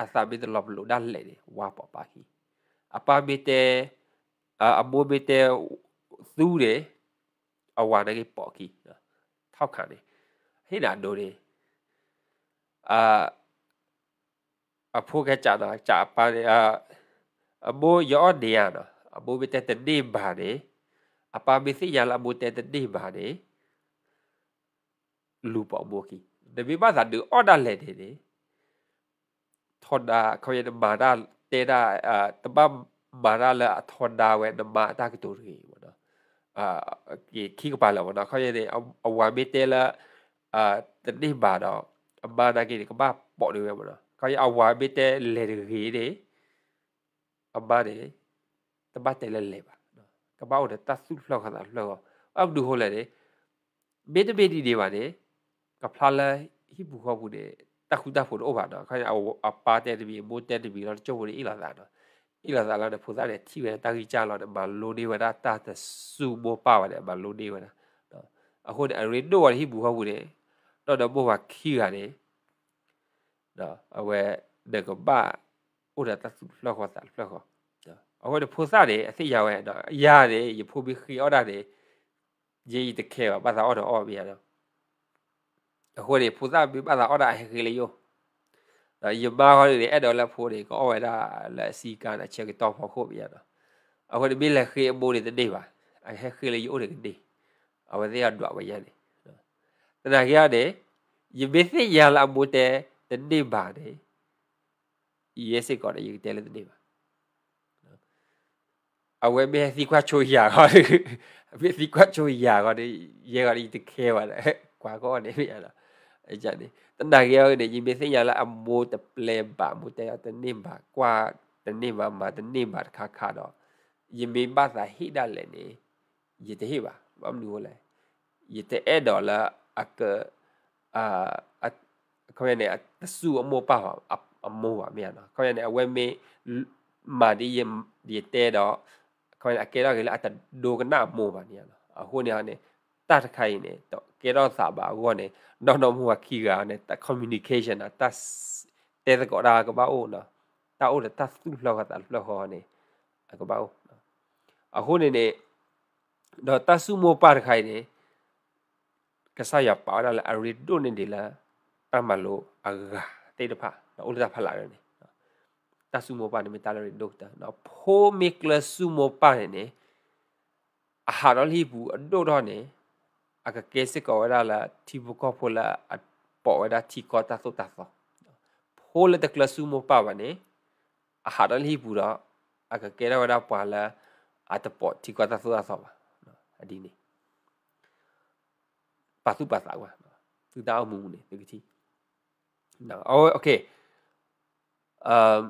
a sa bi de lo lo da le de wa po pa ki a pa bi te a bo bi te su de a wa de ki po ki ထောက်ခံတယ်ဟိလာဒိုရီအာအဖိုးကကြတာကြပါလေအဘိုးယောဒီယာနာအဘိုးဘတဲ့တည်းဘာလေအပါဘစီရလာဘိုးတဲ့တည်းဘာလေလူပေါ့ဘိုကီဒီဘိဘာသာဒူအော်ဒါလေတဲ့ထော်ဒါခေါ်ရတဲ့ဘာဒါတဲ့ဒါအာတပဘာဒါလာထော်ဒါဝဲနမတာကတူရီဘောနော်အာကီကီကပါလာဘောနော်ခေါ်ရတဲ့အဝါမေတဲလာအာတတိပါတော့အပါတာကိကပါပေါ့လေးပဲပေါ့နော်ခါရအဝါဘစ်တဲ့လေရီတွေအပါတွေတပတ်တယ်လေပါနော်ကပါတော့တတ်စုလောက်ခါတာလောက်အပ်ဒူဟိုလေတွေဘေတဘေတီတွေပါလေကဖလာလာဟိဘူခေါဘူးတဲ့တခုတဖို့တော့ပါတော့ခါရအပါတဲ့တပြီဘိုးတဲ့တပြီတော့ကြုံလို့အိလာတာတော့อีลาซาลาเดพูซาเดทีเวตากิจาลอเดบาโลเดวดาตาตะซูโบปาวเดบาโลเดวดาอะโหเดเรโดวาฮิบูฮากูเดတော့တော့ဘောဝခီရတယ်တော့အဝဲဒကဘာဥဒတဆုဖလောက်ခတ်ဖလောက်တော့အဝဲဖိုစားတယ်အစ်ရဝဲတော့ရတယ်ရဖိုပြီးခီအော်ဒါတယ်ရေးတခဲပါဘာသာအော်တော့အော်ပြရတော့အခွေဖိုစားပြီးဘာသာအော်ဒါဟခီလေယောတော့ယဘာဟောလေအဲ့တော့လက်ဖိုးတွေကအော်ဝဲဒါလက်စီကန်အချက်တော့ဖို့ခုပြရတော့အခွေဘီလက်ခေအဘိုးတွေတဲ့ပါအဟခီလေယောတွေတဲ့အဝဲရတော့ဝဲရတယ်တနာကြရတယ်ယမေသိရလာမုတဲတနေ့ပါတယ်ယေစိကောရေတဲလည်းတနေ့ပါအဝဲမေသိခွာချိုရာဟောမေသိခွာချိုရာဟောဒီရေကလေးတခဲပါလေကွာကောနေပြီအဲ့ဒါအကြတယ်တနာကြရတယ်ယမေသိရလာအမိုးတပလဲပါမုတဲတနေ့ပါကွာတနေ့ပါမှာတနေ့ပါတစ်ခါခါတော့ယမေပါသာဟိတလည်းနေယတဟိပါဘာမလို့လဲယတဧဒေါ်လာအကအာအခေါရနေအတဆူအမောပါအမောပါမြန်နော်ခေါရနေအဝဲမေမာဒီယဒီတဲတော့ခေါရနေအကေတော့ကလေးအတဒိုကနာမောပါနေရနော်အခုနေကနေတတ်ခိုင်နေတော့ကေတော့စာပါအခုကနေတော့တော့မူခီကနေတ communication အတတဲကောရာကပါဦးနော်တာဦးတတ်သူလောက်တာလောက်ဟောနေအကပါဦးအခုနေနေတော့တဆူမောပါခိုင်နေကဆာရပါလာလာအရီတုန်နေလာတမလို့အဂါတေတဖာဥလတာဖလာရနေတဆူမောပါနေမတလာရဒိုတာနော်ဖိုမီကလဆူမောပါနေနေအဟာရလီဘူးအတော့တော့နေအကကဲစကောရလာတီဘကောဖိုလာအပေါ်ဝဒတီကောတာသောတာသောဖိုလတကလဆူမောပါဝနေအဟာရလီဘူးတော့အကကဲရဝဒပါလာအတပေါ်တီကောတာသောတာသောပါနော်အဒီနေ pasu pasa gua tu dao mu ne de ti no oh okay um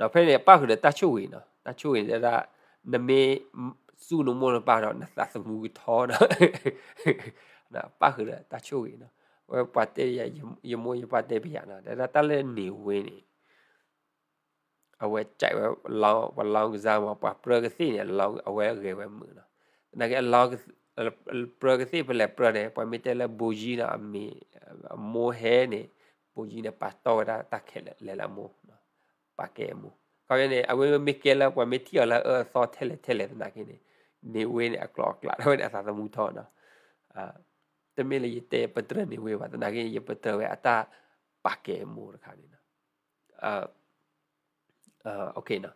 တော့ဖဲနေပါခုတဲ့တချို့ဝင်တော့တချို့ဝင်တဲ့ကနမေစုလုံးမလို့ပါတော့နတ်သမူထောတော့နာပါခုတဲ့တချို့ဝင်တော့ဝဲပတ်တဲ့ရရမိုးရပတ်တဲ့ပြန်တော့ဒါတလည်းနေဝင်နေအဝဲကြိုက်ဝဲလောင်းဝလောင်းကစားမပါပရကစီနေလောင်းအဝဲရေဝဲမှုနော် na ke log progressive le pro ne pa mite le boji na mi mo he ne boji ne pasto ra ta ke le la mo pa ke mo ka ye ne awe mi ke la pa mi ti la e so tele tele na ke ne ne we ne a clock la ne sa sa mu tho na a te me le te patra ne we wa na ke ye patra we ata pa ke mo ra ka ne na a a okay na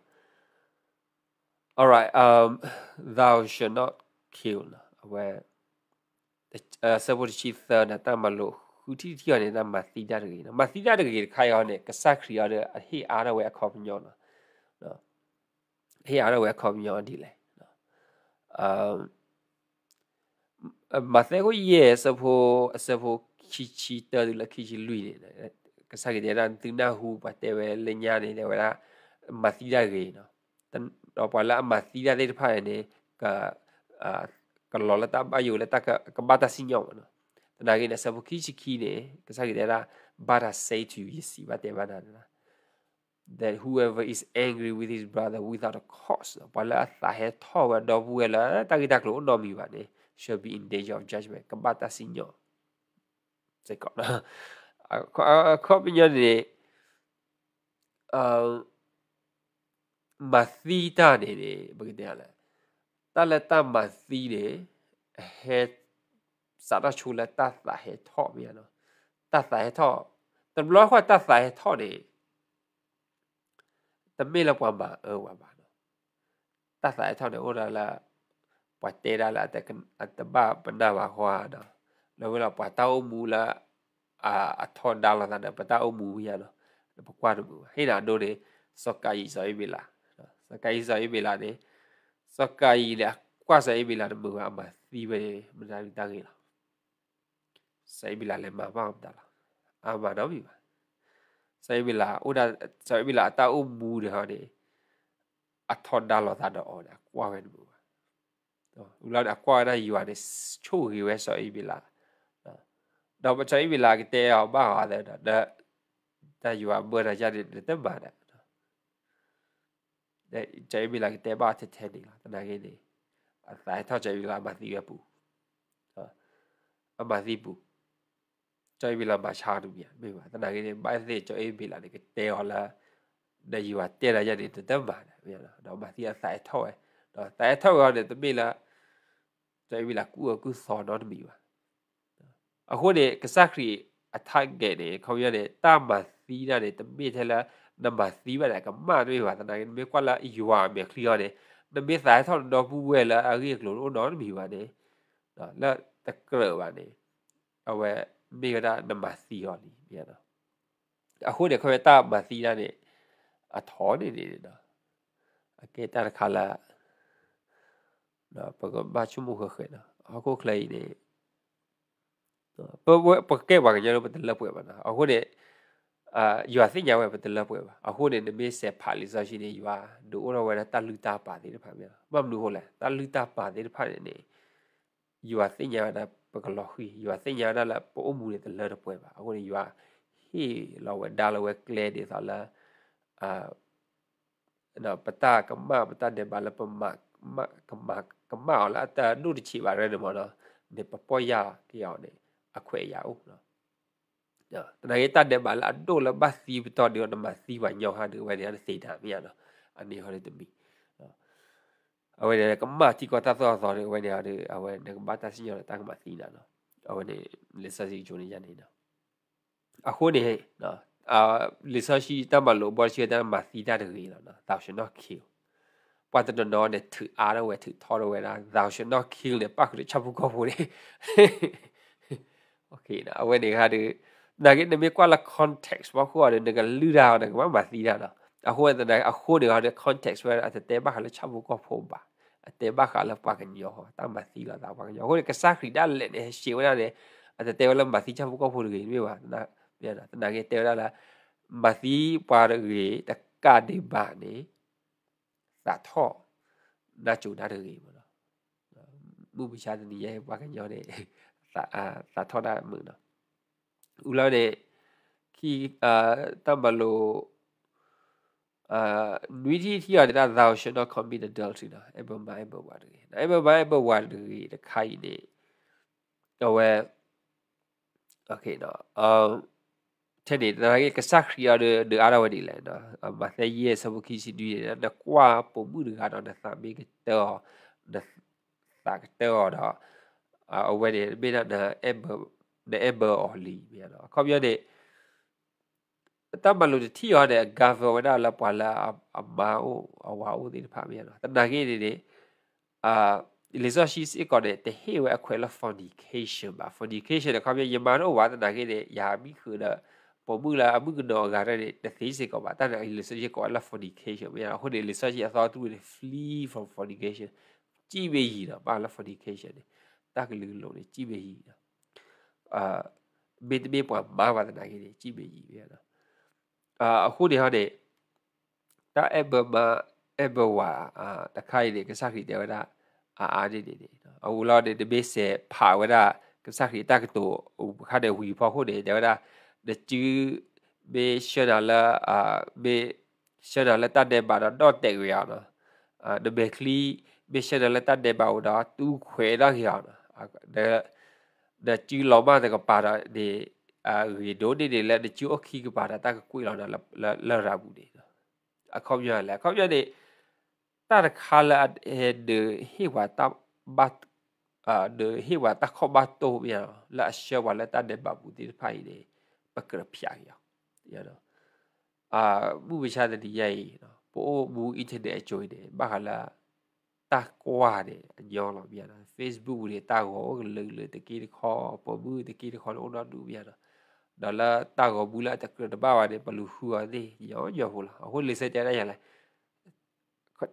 all right um thou shall not killed အဝဲ support chief နဲ့တမလို့ခုတီတီရနေတာမသီတာတကယ်နော်မသီတာတကယ်ခိုင်အောင်နဲ့ကစားခရီရတဲ့အဟိအားရဝဲအခေါ်ညောနော်နော်ဟိအားရဝဲခေါ်ညောဒီလေနော်အာမသဲကိုရဲစဖို့အစဖို့ခီချီတာဒီလခီချီလွိနေကစားကြတဲ့ရန်တင်နာဟူပါတယ်ဝဲလညာနေတယ်ဝဲလားမသီတာတကယ်နော်တော့ပါလာမသီတာတဲ့ဖာနေက uh, kalau letak bayu letak ke, ke batas sinyong no tenaga na sabu kichi kine kasagi dera bara say to you yisi bate banana that whoever is angry with his brother without a cause wala tahe thawa dobuela tagita klo domi bane should be in danger of judgment ke batas sinyong sekop na kau punya ni uh, masih tak ni ni begitu lah တလက်တမသီးတယ်ဟဲစာရချူလက်တသဟဲထော့မြန်တော့တသဟဲထော့တဘလခွတသဟဲထော့တယ်တမေလပွားပါအဝပါနော်တသဟဲထော့တယ်ဩရလာပတေရလာတကအတဘပနာဝဟွာတော့လောလောပတောမူလာအာအထောဒါလာတဲ့ပတောမူရနော်ဘကွာတော့ဟိနာတို့တယ်စကိုင်ဇိုင်ဗီလာစကိုင်ဇိုင်ဗီလာတယ်စကာယီလာကွာဆိုင်ဘီလာတဘူအမသီပဲမနာလီတာကေလာဆိုင်ဘီလာလည်းမပါဘူးတလားအမတော့ပြီပါဆိုင်ဘီလာဥဒါဆိုင်ဘီလာအတာဥမူတယ်ဟာနေအထော်ဒါလောတာတော့အော်ဒါကွာပဲတဘူတော့ဥလာအကွာဒါယူရတယ်ချို့ကြီးပဲဆိုင်ဘီလာတော့မဆိုင်ဘီလာကတဲ့အောင်ပါရတယ်ဒါဒါယူရဘွာရကြတဲ့တက်ပါတယ် jaybi lagi teba te teli la tana gini atai tau jaybi la mati ya pu amati pu jaybi la masha tu ya mewa tana gini mati jaybi la lagi teo la na yiwa te la jadi te temba na ya la na mati ya tai tau ya na tai tau ya ne temi la jaybi la ku ku so no temi wa aku ne kasakri atak gini kau ya ne tamati na ne temi te la number 3ပါတာကမတွေပါတနာင်းမေကွာလာအယူဝမေခလီယောနေနမေစာဆောင်းတော့ပူဝဲလာအရိကလို့တော့မီပါနေနော်လက်တကရပါနေအဝဲမေကတာ number 3ရောလီမြန်တော့အခုတခါတာမစီရနေအထောနေနေနော်အကေတာခါလာနော်ပကဘာချမှုခခဲနော်အခုခလိုက်နေပပကဲဘာကြရပတလပွဲပါနော်အခုတဲ့အာယူအသိညာဝဲပတလပွဲပါအခုနေနမေဆက်ဖာလီဆိုရှိနေယူအဒူအိုရဝဲတလူတာပါသေးတယ်ဖာမြမဘလူဟိုလဲတလူတာပါသေးတယ်ဖာနေယူအသိညာတာပကလောခီယူအသိညာတာလပို့မှုတွေတလတပွဲပါအခုနေယူအဟေးလောဝဲဒါလဝဲကလဲဒီဆိုလာအာနော်ပတာကမပတာတဲ့ဘာလပမမကမကမလာတာနုတချီပါရဲတယ်မော်နော်ဒီပပေါ်ရကြောက်နေအခွဲရအောင်နော်နော်တနင်္ဂနွေတတ်တယ်ပါလားတို့လဘစီပတော်ဒီတော့မစီပါညောဟာဒီဝဲဒီရစေတာမြန်နော်အနေဟောတယ်တမီနော်အဝဲကမတီကတာသောသောဝဲဒီရအဝဲကဘာတာစီရတာကမစီနာနော်အဝဲလက်စစီဂျိုနေရနေနော်အခုနေနော်အာလက်စစီတမလို့ဘောရှိတဲ့မစီတာတွေနော်တောက်ရှင်တော့ခီပတ်တဲ့နော်နဲ့သူအားရဝဲသူထော်ရဝဲတာတောက်ရှင်တော့ခီလေပတ်ကလေးချက်ဖို့ကောဖို့လေโอเคနော်အဝဲတွေဟာဒီနာကိနမေကွာလာ context ဘာခုရတယ်ငါလူရာငါမသိတာနော်အခုကတည်းအခုတွေက context ဝဲအတဲဘာလဲချဘူးကဖို့ပါအတဲဘာခလာပါကညောတာမသိလာတာပါကညောဟိုကစားခရီဒါလဲနေရှေဝနာနေအတဲဝလမသိချဘူးကဖို့လေမြေပါနာပြန်တာနာကိတဲလာလာမသိပါရေတကတိပါနေသာထောနာချူနာရေမနော်ဘူးပချာတည်းရဲ့ပါကညောနေသာသာထောတာမှုနော် ulade ki tabalo nuiti ti ya da thou should not commit adultery na ebo ma ebo wa de na ebo ma ebo wa de de kai de to we okay no um တဲ့ဒီဒါကစခရီးရတဲ့အားဝဒီလဲနော်မသက်ရဲ့စဘခီစီဒီရတဲ့ကွာပုံမှုတွေကတော့ဒါသမီးကတော့ဒါကတော့တော့အဝဲဒီဘယ်တော့အဘ the ever only ပြောတော့ခေါ်ပြောတဲ့တတ်မလို့တီရတဲ့ government လာပါလာအဘာအိုအဝါအိုဒီဖာမြေတော့တနာကြီးနေနေအာ relationship အကောတဲ့တဟေဝအခွဲလ fornication ပါ fornication ကမြေယမန်တော့ဝါတနာကြီးတဲ့ယာမီခူတော့ပေါ်ဘူးလာအမှုကတော့ကတဲ့တသိစိကောပါတနာ relationship ကောလာ fornication မြေဟိုဒီ relationship အသောသူတွေ flee from fornication ကြည်ပေးရတာပါလာ fornication တာကလူလုံးနေကြည်ပေးရတာအာဘေတဘေပွားဘာဝဒနာကြီးတွေကြည့်ပေးကြည့်ပေးရနော်အာအခုဒီဟာတဲ့တာအဘဘအဘဝအာတခိုင်တွေကစားခရီတဲ့ဝဒအာအာဒီဒီနော်အခုလာတဲ့ဒီဘေးဆက်ဖာဝဒကစားခရီတကတူခါတဲ့ဝီဖောက်ဟုတ်တယ်တဲ့ဝဒဒီကျူဘေရှဒါလာအာဘေရှဒါလာတတ်တဲ့ဘာတော့တက်ရရနော်အာဒီဘေကလီဘေရှဒါလာတတ်တဲ့ဘာတော့သူခွဲတော့ရရနော်ဒါ da chi lo ba da ka pa da de a ri do de de la de chi o khi ka pa da ta ka kui lo da la la ra bu de a khop ya la khop ya de ta da kha la de hi wa ta ba a de hi wa ta kho ba to ya la she wa la ta de ba bu de phai de pa ka phya ya ya no a bu bi cha de ya yi no po bu i te de choi de ba la ta qua để do lo bia đó Facebook để ta có lử lử từ kia khó bỏ bư từ kia khó đó đủ bia đó đó là ta gõ bù lại ta cứ đó bao để balu hua đi do do hula hồi lịch sử đây là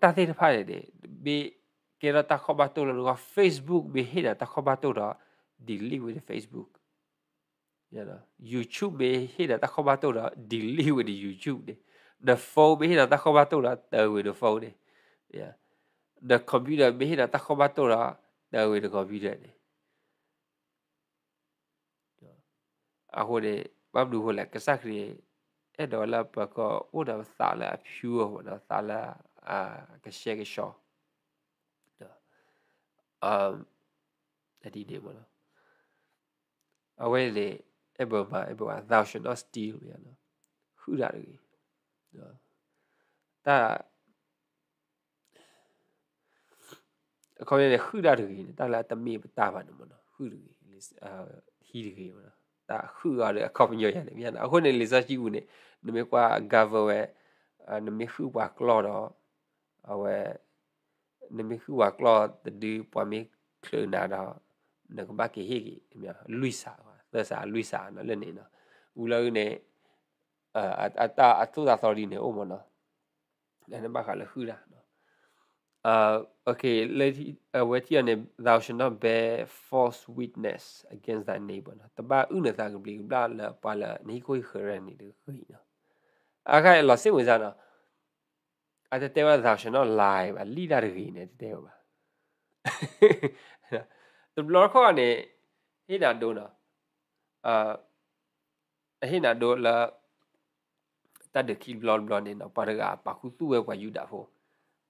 ta thấy phải để bị cái đó ta khó bắt đầu là Facebook bị hết là ta khó bắt đầu đó delete với Facebook yeah, dạ đó. YouTube bị hết là ta khó bắt đầu đó delete với YouTube đi the phone bị hết là ta khó bắt đầu đó từ với the phone đi yeah dạ. the computer behira takobatora da we the computer ne ahore bablu ho la kasakri e dola pa ko oda sala pure ho da sala a kashe ke sho um adi de bola awele ebo ba ebo thou should not steal ya no hu da ri da ခေါင်းရတဲ့ခုရတူကြီးတာလာတမေတာပါနမနခုတူကြီးလစ်အာဟီတူကြီးမနတာခုရတဲ့အခေါပညောရနေမြန်အခုနေလစ်စားရှိဦးနေနမေကွာဂါဗဝဲနမေခုပါကလော်တော့အဝဲနမေခုပါကလော်တဒီပွားမေခလနာတော့နကဘကေဟီကြီးမြလူိဆာလက်စာလူိဆာနော်လက်နေနော်ဦးလုံးနေအာအတာအတူသာ sorry နေဦးမနော်လည်းဘာခါလည်းခူတာ uh okay let uh wet here ne thou shall not bear false witness against thy neighbor na ta ba u ne ta bli bla la pa la ni ko khre ni de hui na a kha la se wen sa na a te te ba thou shall not lie ba li da de gi ne te ba the block ko ne he na do na uh he na do la ta de ki blog blog ne na pa ga pa ku tu we kwa yu da ho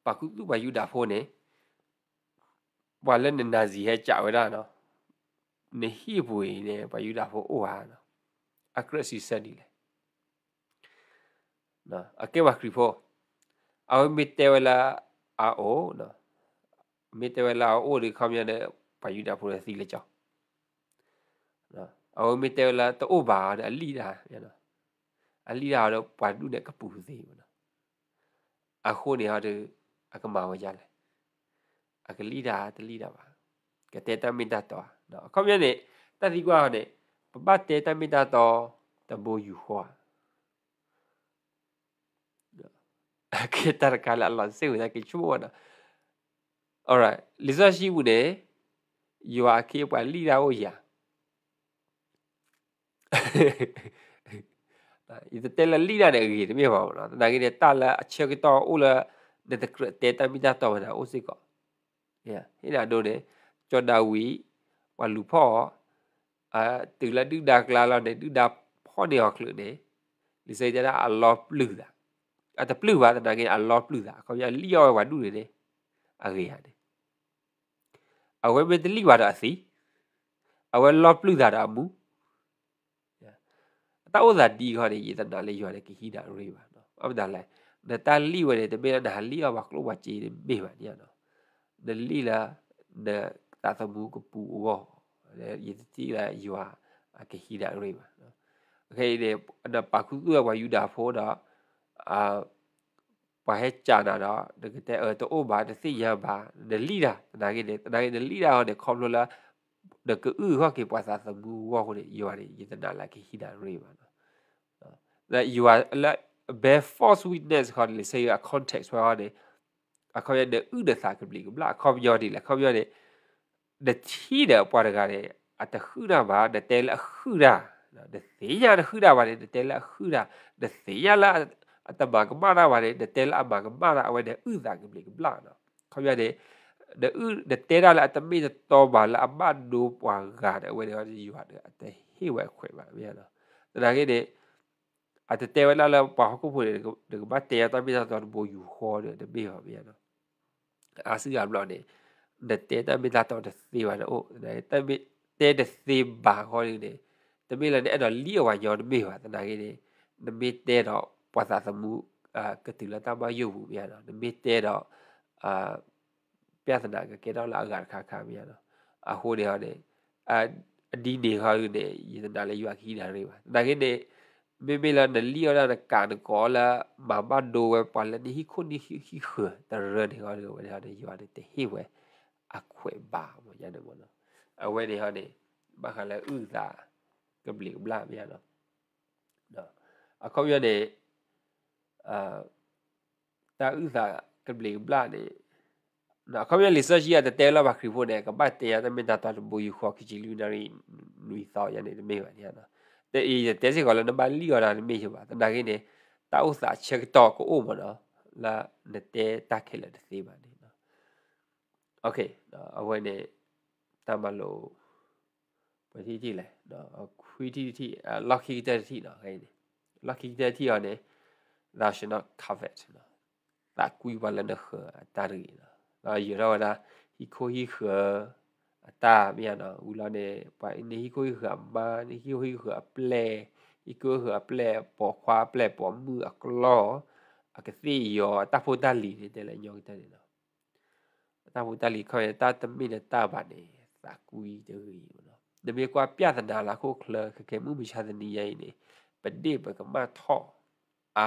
ပါကုသူပါယူတာဖိုးနေဘာလဲနနာစီဟဲကြဝရနော်နေဟိဘွေနေပါယူတာဖိုးအိုဟာနော် accuracy စက်ဒီလေနော်အကေဝခရီဖိုးအဝမီတေဝလာအိုနော်မီတေဝလာအိုဒီခမရတဲ့ပါယူတာဖိုးလေစီလေကြောင်းနော်အဝမီတေဝလာတိုးပါတဲ့အလီတာနော်အလီတာတော့ဘာတူနဲ့ကပူသေးဘူးနော်အခုနေဟာတဲ့အကမာဝရလေအကလီဒါတလီဒါပါကတေတမိတာတော့နော်အခုမြနေတတိကွာဟိုနေပပတေတမိတာတော့တဘူယူဟွာအကေတရကလာလန်စေဝဒကေချူဝနာ alright လီဇာရှိဘူးနေယူအကေပလီဒါဟိုရာဒါဒီတဲလလီဒါနေကြီးတမြေပါဘောနော်တနာကြီးတဲ့တလာအချက်ကတော့အိုလာ de teta mida to na osiko ya ila do de chodawi walu pho a từ là đức đạt là là để đức đạt pho đi học lựa để đi xây ra Allah plư ra à ta plư vào ta đang nghe Allah plư ra có nhà lý do và đủ để à gì hả đấy à quên bên lý vào đó gì à quên Allah plư ra đó mu ta ôn là đi họ để gì ta nói lý do để cái gì đó rồi mà ông ta lại de tal li wale te bela dah li awak lu waci be ba dia no de li la de ta tabu ke pu wo de yiti ti la yua ake hida re ba ke de ada paku tu wa yuda fo da a pa he cha da da de te e to ba de si ya ba de li da da ke de da ke de li da ho de kom lo la de ke u ho ke pa sa tabu wo ho de yua de yiti da la ke hida re ba no la yua la bare false witness ခေါ်တယ်ဆေးရ context ဝါတယ်အခုရတဲ့ဥဒသာကပလီကဘလာခေါ်ပြောတယ်လားခေါ်ပြောတယ် the tea တဲ့ပွားတကားတဲ့အတခုနာပါတဲ့တဲလခုရာတဲ့သေးရခုရာပါတဲ့တဲလခုရာတဲ့သေးရလားအတဘာကမနာပါတဲ့တဲလအဘာကမနာအဝဲတဲ့ဥသာကပလီကဘလာနော်ခေါ်ရတဲ့ဒဥဒတေရာလာတမီတောဘာလာဘတ်ဒူပွာဂါဒဝေရယူဟာတဲ့ဟေဝဲခွေပါဗျာနော်ဒါကြတဲ့ atetewa la la pa ko po de de ba te ta bi ta ta bo yu ho de de bi ho bi na asi ga blo de de te ta bi ta ta de si wa de o de ta bi te de si ba ho de de te bi la de da li wa yo de bi wa ta na ge de de bi te do pa sa sa mu a ka ti la ta ba yu bu bi na de bi te do a ပြဿနာကကဲတော့လာကခါခါမြရတော့အဟိုးတွေဟောတယ်အဒီနေဟောတယ်ယေတနာလေးယူအခီးတာလေးပါဒါကင်းတဲ့ memela na li ora na kan ko la mama do we pa la ni khu ni hi hi khu ta re ni ha ni we ha ni yo ni te hi we a khwe ba mo ya de mo no a we ni ha ni ba kha la u la ka bli bla ya no da a ko ya de a ta u la ka bli bla ni နော်ခမရလစ်ဆာရှိရတဲ့တဲလာပါခရီဖို့တဲ့ကပတ်တဲရတဲ့မေတ္တာတူဘူယူခေါ်ကြည့်လူနာရီနွေသောရနေတယ်မေ့ပါနေရနော်တဲ့အေးတဲ့စီကလည်းနမလီရတာမေးရပါတနာကင်းနေတောက်စာချက်တော့ကိုအိုမနော်လာနေတဲ့တက်ခဲလက်သေးပါနေနော်โอเคအဝဲနေတမလို့ပတိကြည့်လဲနော်ခွီတီတီ lucky တဲ့တီနော်ဟဲ့ lucky တဲ့တီရနေ national covet နော်လာကွီဝလနခတာရီနော်လာရရဝလာဟီခိုဟီခ ata miana ulane pa ni ko ha ba ni hi hi ha ple i ko ha ple po kwa ple po mu a klo a ke si yo ta pho ta li ni de le nyong ta ni no ta pho ta li kho ya ta ta mi ne ta ba ni ta ku yi de yi no de me kwa pya ta da la ko kle ke ke mu bi cha de ni yai ni pa de pa ka ma tho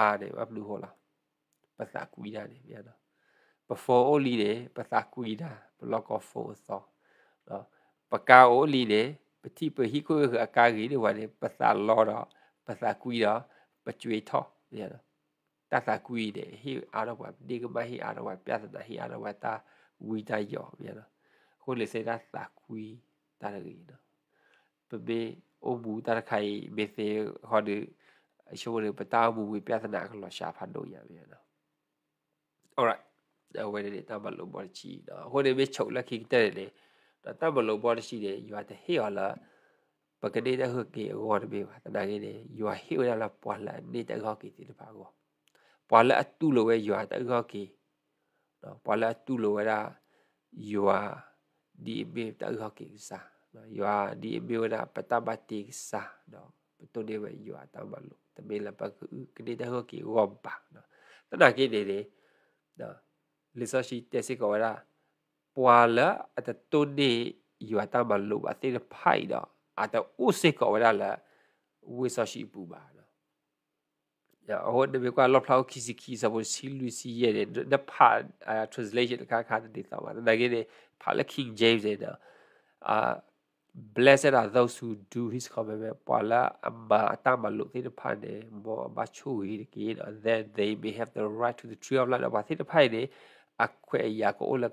a de ba lu ho la pa ta ku yi da ni miana before only de pa ta ku yi da block of four so နော်ပကာအိုလီလေပတိပဟိကိုအကာကြီးလေဝါလေပစာလောတော့ပစာကွီတော့ပကျွေထောရတော့တစာကွီတယ်ဟိအာရဝဒီကမဟိအာရဝပြသတာဟိအာရဝတာဝီတယောရတော့ခုလေစေတာစာကွီတရကြီးတော့ပဘေအဘူတရခိုင်ဘေစေဟောဒီအရှိုးလေပတာဘူးဝီပြသနာကလောရှာဖတ်လို့ရပြန်တော့ alright ဝဲလေတာဘလို့ဘောချီတော့ဟိုလေဘေချုပ်လက်ခိတဲ့လေတတဘလောပေါ်ရှိတယ်ရွာတဲ့ဟေော်လာပကတိတဲ့ဟုတ်ကေဝေါ်ဘေပါတဒါကြီးတယ်ရွာဟေော်လာပွာလာနေတဲ့ခေါကေတိတပါကောပွာလာအတူလိုပဲရွာတဲ့ခေါကေနော်ပွာလာတူလိုဝရာရွာဒီဘေတဲ့ခေါကေစားနော်ရွာဒီဘေဝရာပတဘတိစားနော်ပတိုဒေဝရွာတဘလောတဘေလပကတိတဲ့ဟုတ်ကေဝေါ်ပါနော်တဒါကြီးတယ်နော်လစ်ဆရှိတက်စစ်ကောရာပွာလာအတတုဒီယူအတာဘလုအသေးဖိုင်တော့အတဥစိကောဝရလာဝေဆရှိပူပါတော့ရအဟိုဒီကွာလော့ဖလောက်ခီစီခီစဘောစီလူစီရဲ့ဒပါ translation ကခါတဲ့တော့ဒါကြီးတဲ့ဖာလခင်းဂျေးတဲ့တော့အာ blessed are those who do his commandment ပွာလာအမအတမလုသေးတဲ့ဖိုင်တယ်ဘောဘာချူရီကြီးတော့ that they may have the right to the tree of life ဘာသေးတဲ့ဖိုင်တယ်အခွဲရကိုလက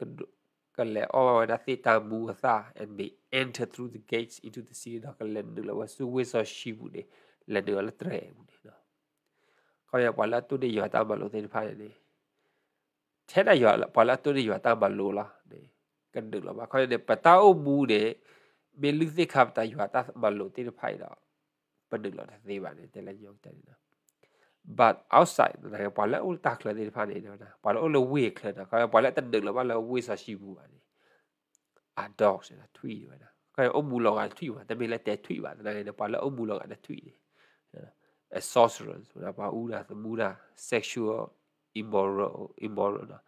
kalle owa da si ta bu sa and they enter through the gates into the city da kalle ndu la wasu we so shi bu de la de la tre bu de no ko ya pala tu de ya ta ba lo de pha de thế là ya pala tu de ya ta ba lo la de kan de la ba ko de pa ta o bu de be lu se khap ta ya ta ba lo de pha da pa de la de ba de la yo ta de no but outside na pa la ul tak la ni pha ni na pa la ul we kla na ka pa la ta de la ba la we sa shi bu ba ni a dog se na thui ba na ka o bu lo ga thui ba ta be la te thui ba na ne pa la o bu lo ga na thui ni a sorcerers na pa u la ta mu la sexual immoral immoral na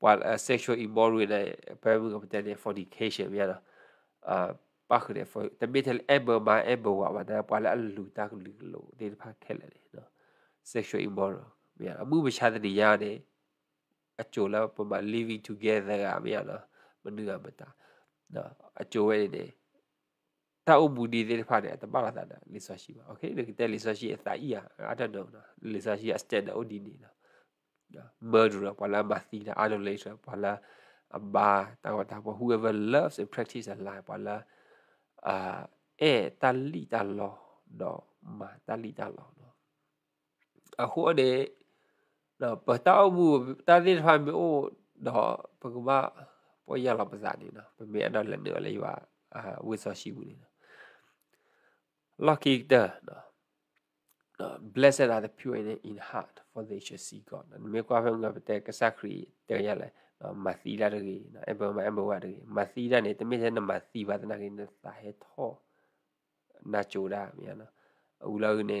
pa la sexual immoral na pa bu ga ta ne fornication ya na a pa khu ne for ta be tel ever ma ever wa ba ta pa la lu ta lu lo de pha khel le no sexual immoral မရအမှုမချတဲ့နေရတယ်အကျိုးလာပမာ living together ကမရနော်မနူရမတာနော်အကျိုးဝဲနေတာအဘူဒီတဲ့ဖာတဲ့တပါလာတာလီဆိုရှိပါโอเคဒီတဲ့လီဆိုရှိအသာဤအားတတ်တော့နော်လီဆိုရှိအစတက်တော့ဒီနေနော် murderer ဘာလာမသီတာ adulterer ဘာလာအဘာတော့တာ whoever loves and practice a lie ဘာလာအာအဲတလီတလောတော့မာတလီတလောအခုတဲ့တော့ပတောဘူးတာတိထွန်ဘူးတော့ပကမပေါ်ရလာပစားနေနော်ပမေအတော့လည်းလည်းရွာအာဝေဆောရှိဘူးနေနော် lucky တဲ့နော် blessed are the pure in heart for they shall see god မေကွာဖုံကပတဲ့ကစခရီတဲ့ရလဲနော်မသီလာတဲ့နော်အဘမအဘဝတဲ့မသီလာနေတမိတဲ့နမသီပါဒနာကိနေသာဟေသောနာချိုရာမြန်နော်အူလောက်နေ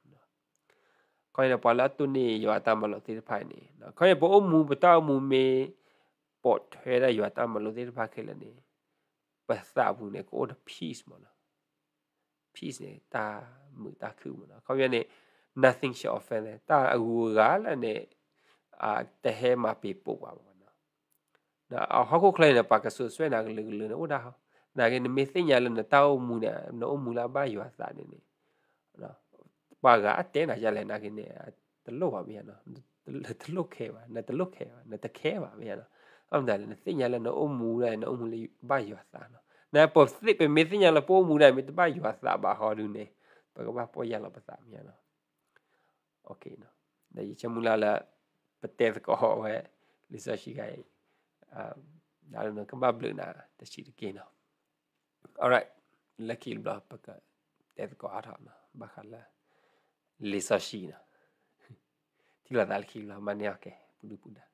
ခေါ်ရပလာတုနေယောတမလို့တိဖိုင်နေနော်ခေါ်ရပအုံမူပတောက်မူမေပေါ်ထဲရယောတမလို့တိဖိုင်ခဲလနေပတ်သာဘူးနေကိုတ peace မနော် peace နေတာမူတာခုမနော်ခေါ်ရနေ nothing shall offend တာအကူကလည်းနေအာတဟဲမှာပြပုတ်ပါမနော်နော်အဟောက်ကိုခလိုက်နေပါကဆူဆွဲနာကလူလူနော်ဒါဟာနာကနေမေသိညာလည်းနေတောက်မူနေနော်မူလာပါယောသနေနေနော်ပါကအတင်းတာရက်လဲနာကင်းနေတလုတ်ပါမြန်နော်တလုတ်ခဲပါနဲ့တလုတ်ခဲပါနဲ့တခဲပါမြန်နော်အမ်ဒါလည်းသိညာလည်းနော်အုံမူလည်းနော်အုံမူလေးဘာရွာစားနော်နာပေါ်စစ်ပဲမေသိညာလည်းပိုးမူလည်းမေတပါရွာစားပါဟောလူနေပကပါပေါ်ရလာပါစားမြန်နော်โอเคနော်ဒါရချမူလာလာပတဲ့ကောဝဲလစ်ဆာရှိကဲအာဒါလည်းကမ္ဘာဘလနာတရှိတကင်းနော် all right lucky block ပကတဲ့ကောအားထားမှာဘာခလာ les Ashina. Tila dal hila maniake, budu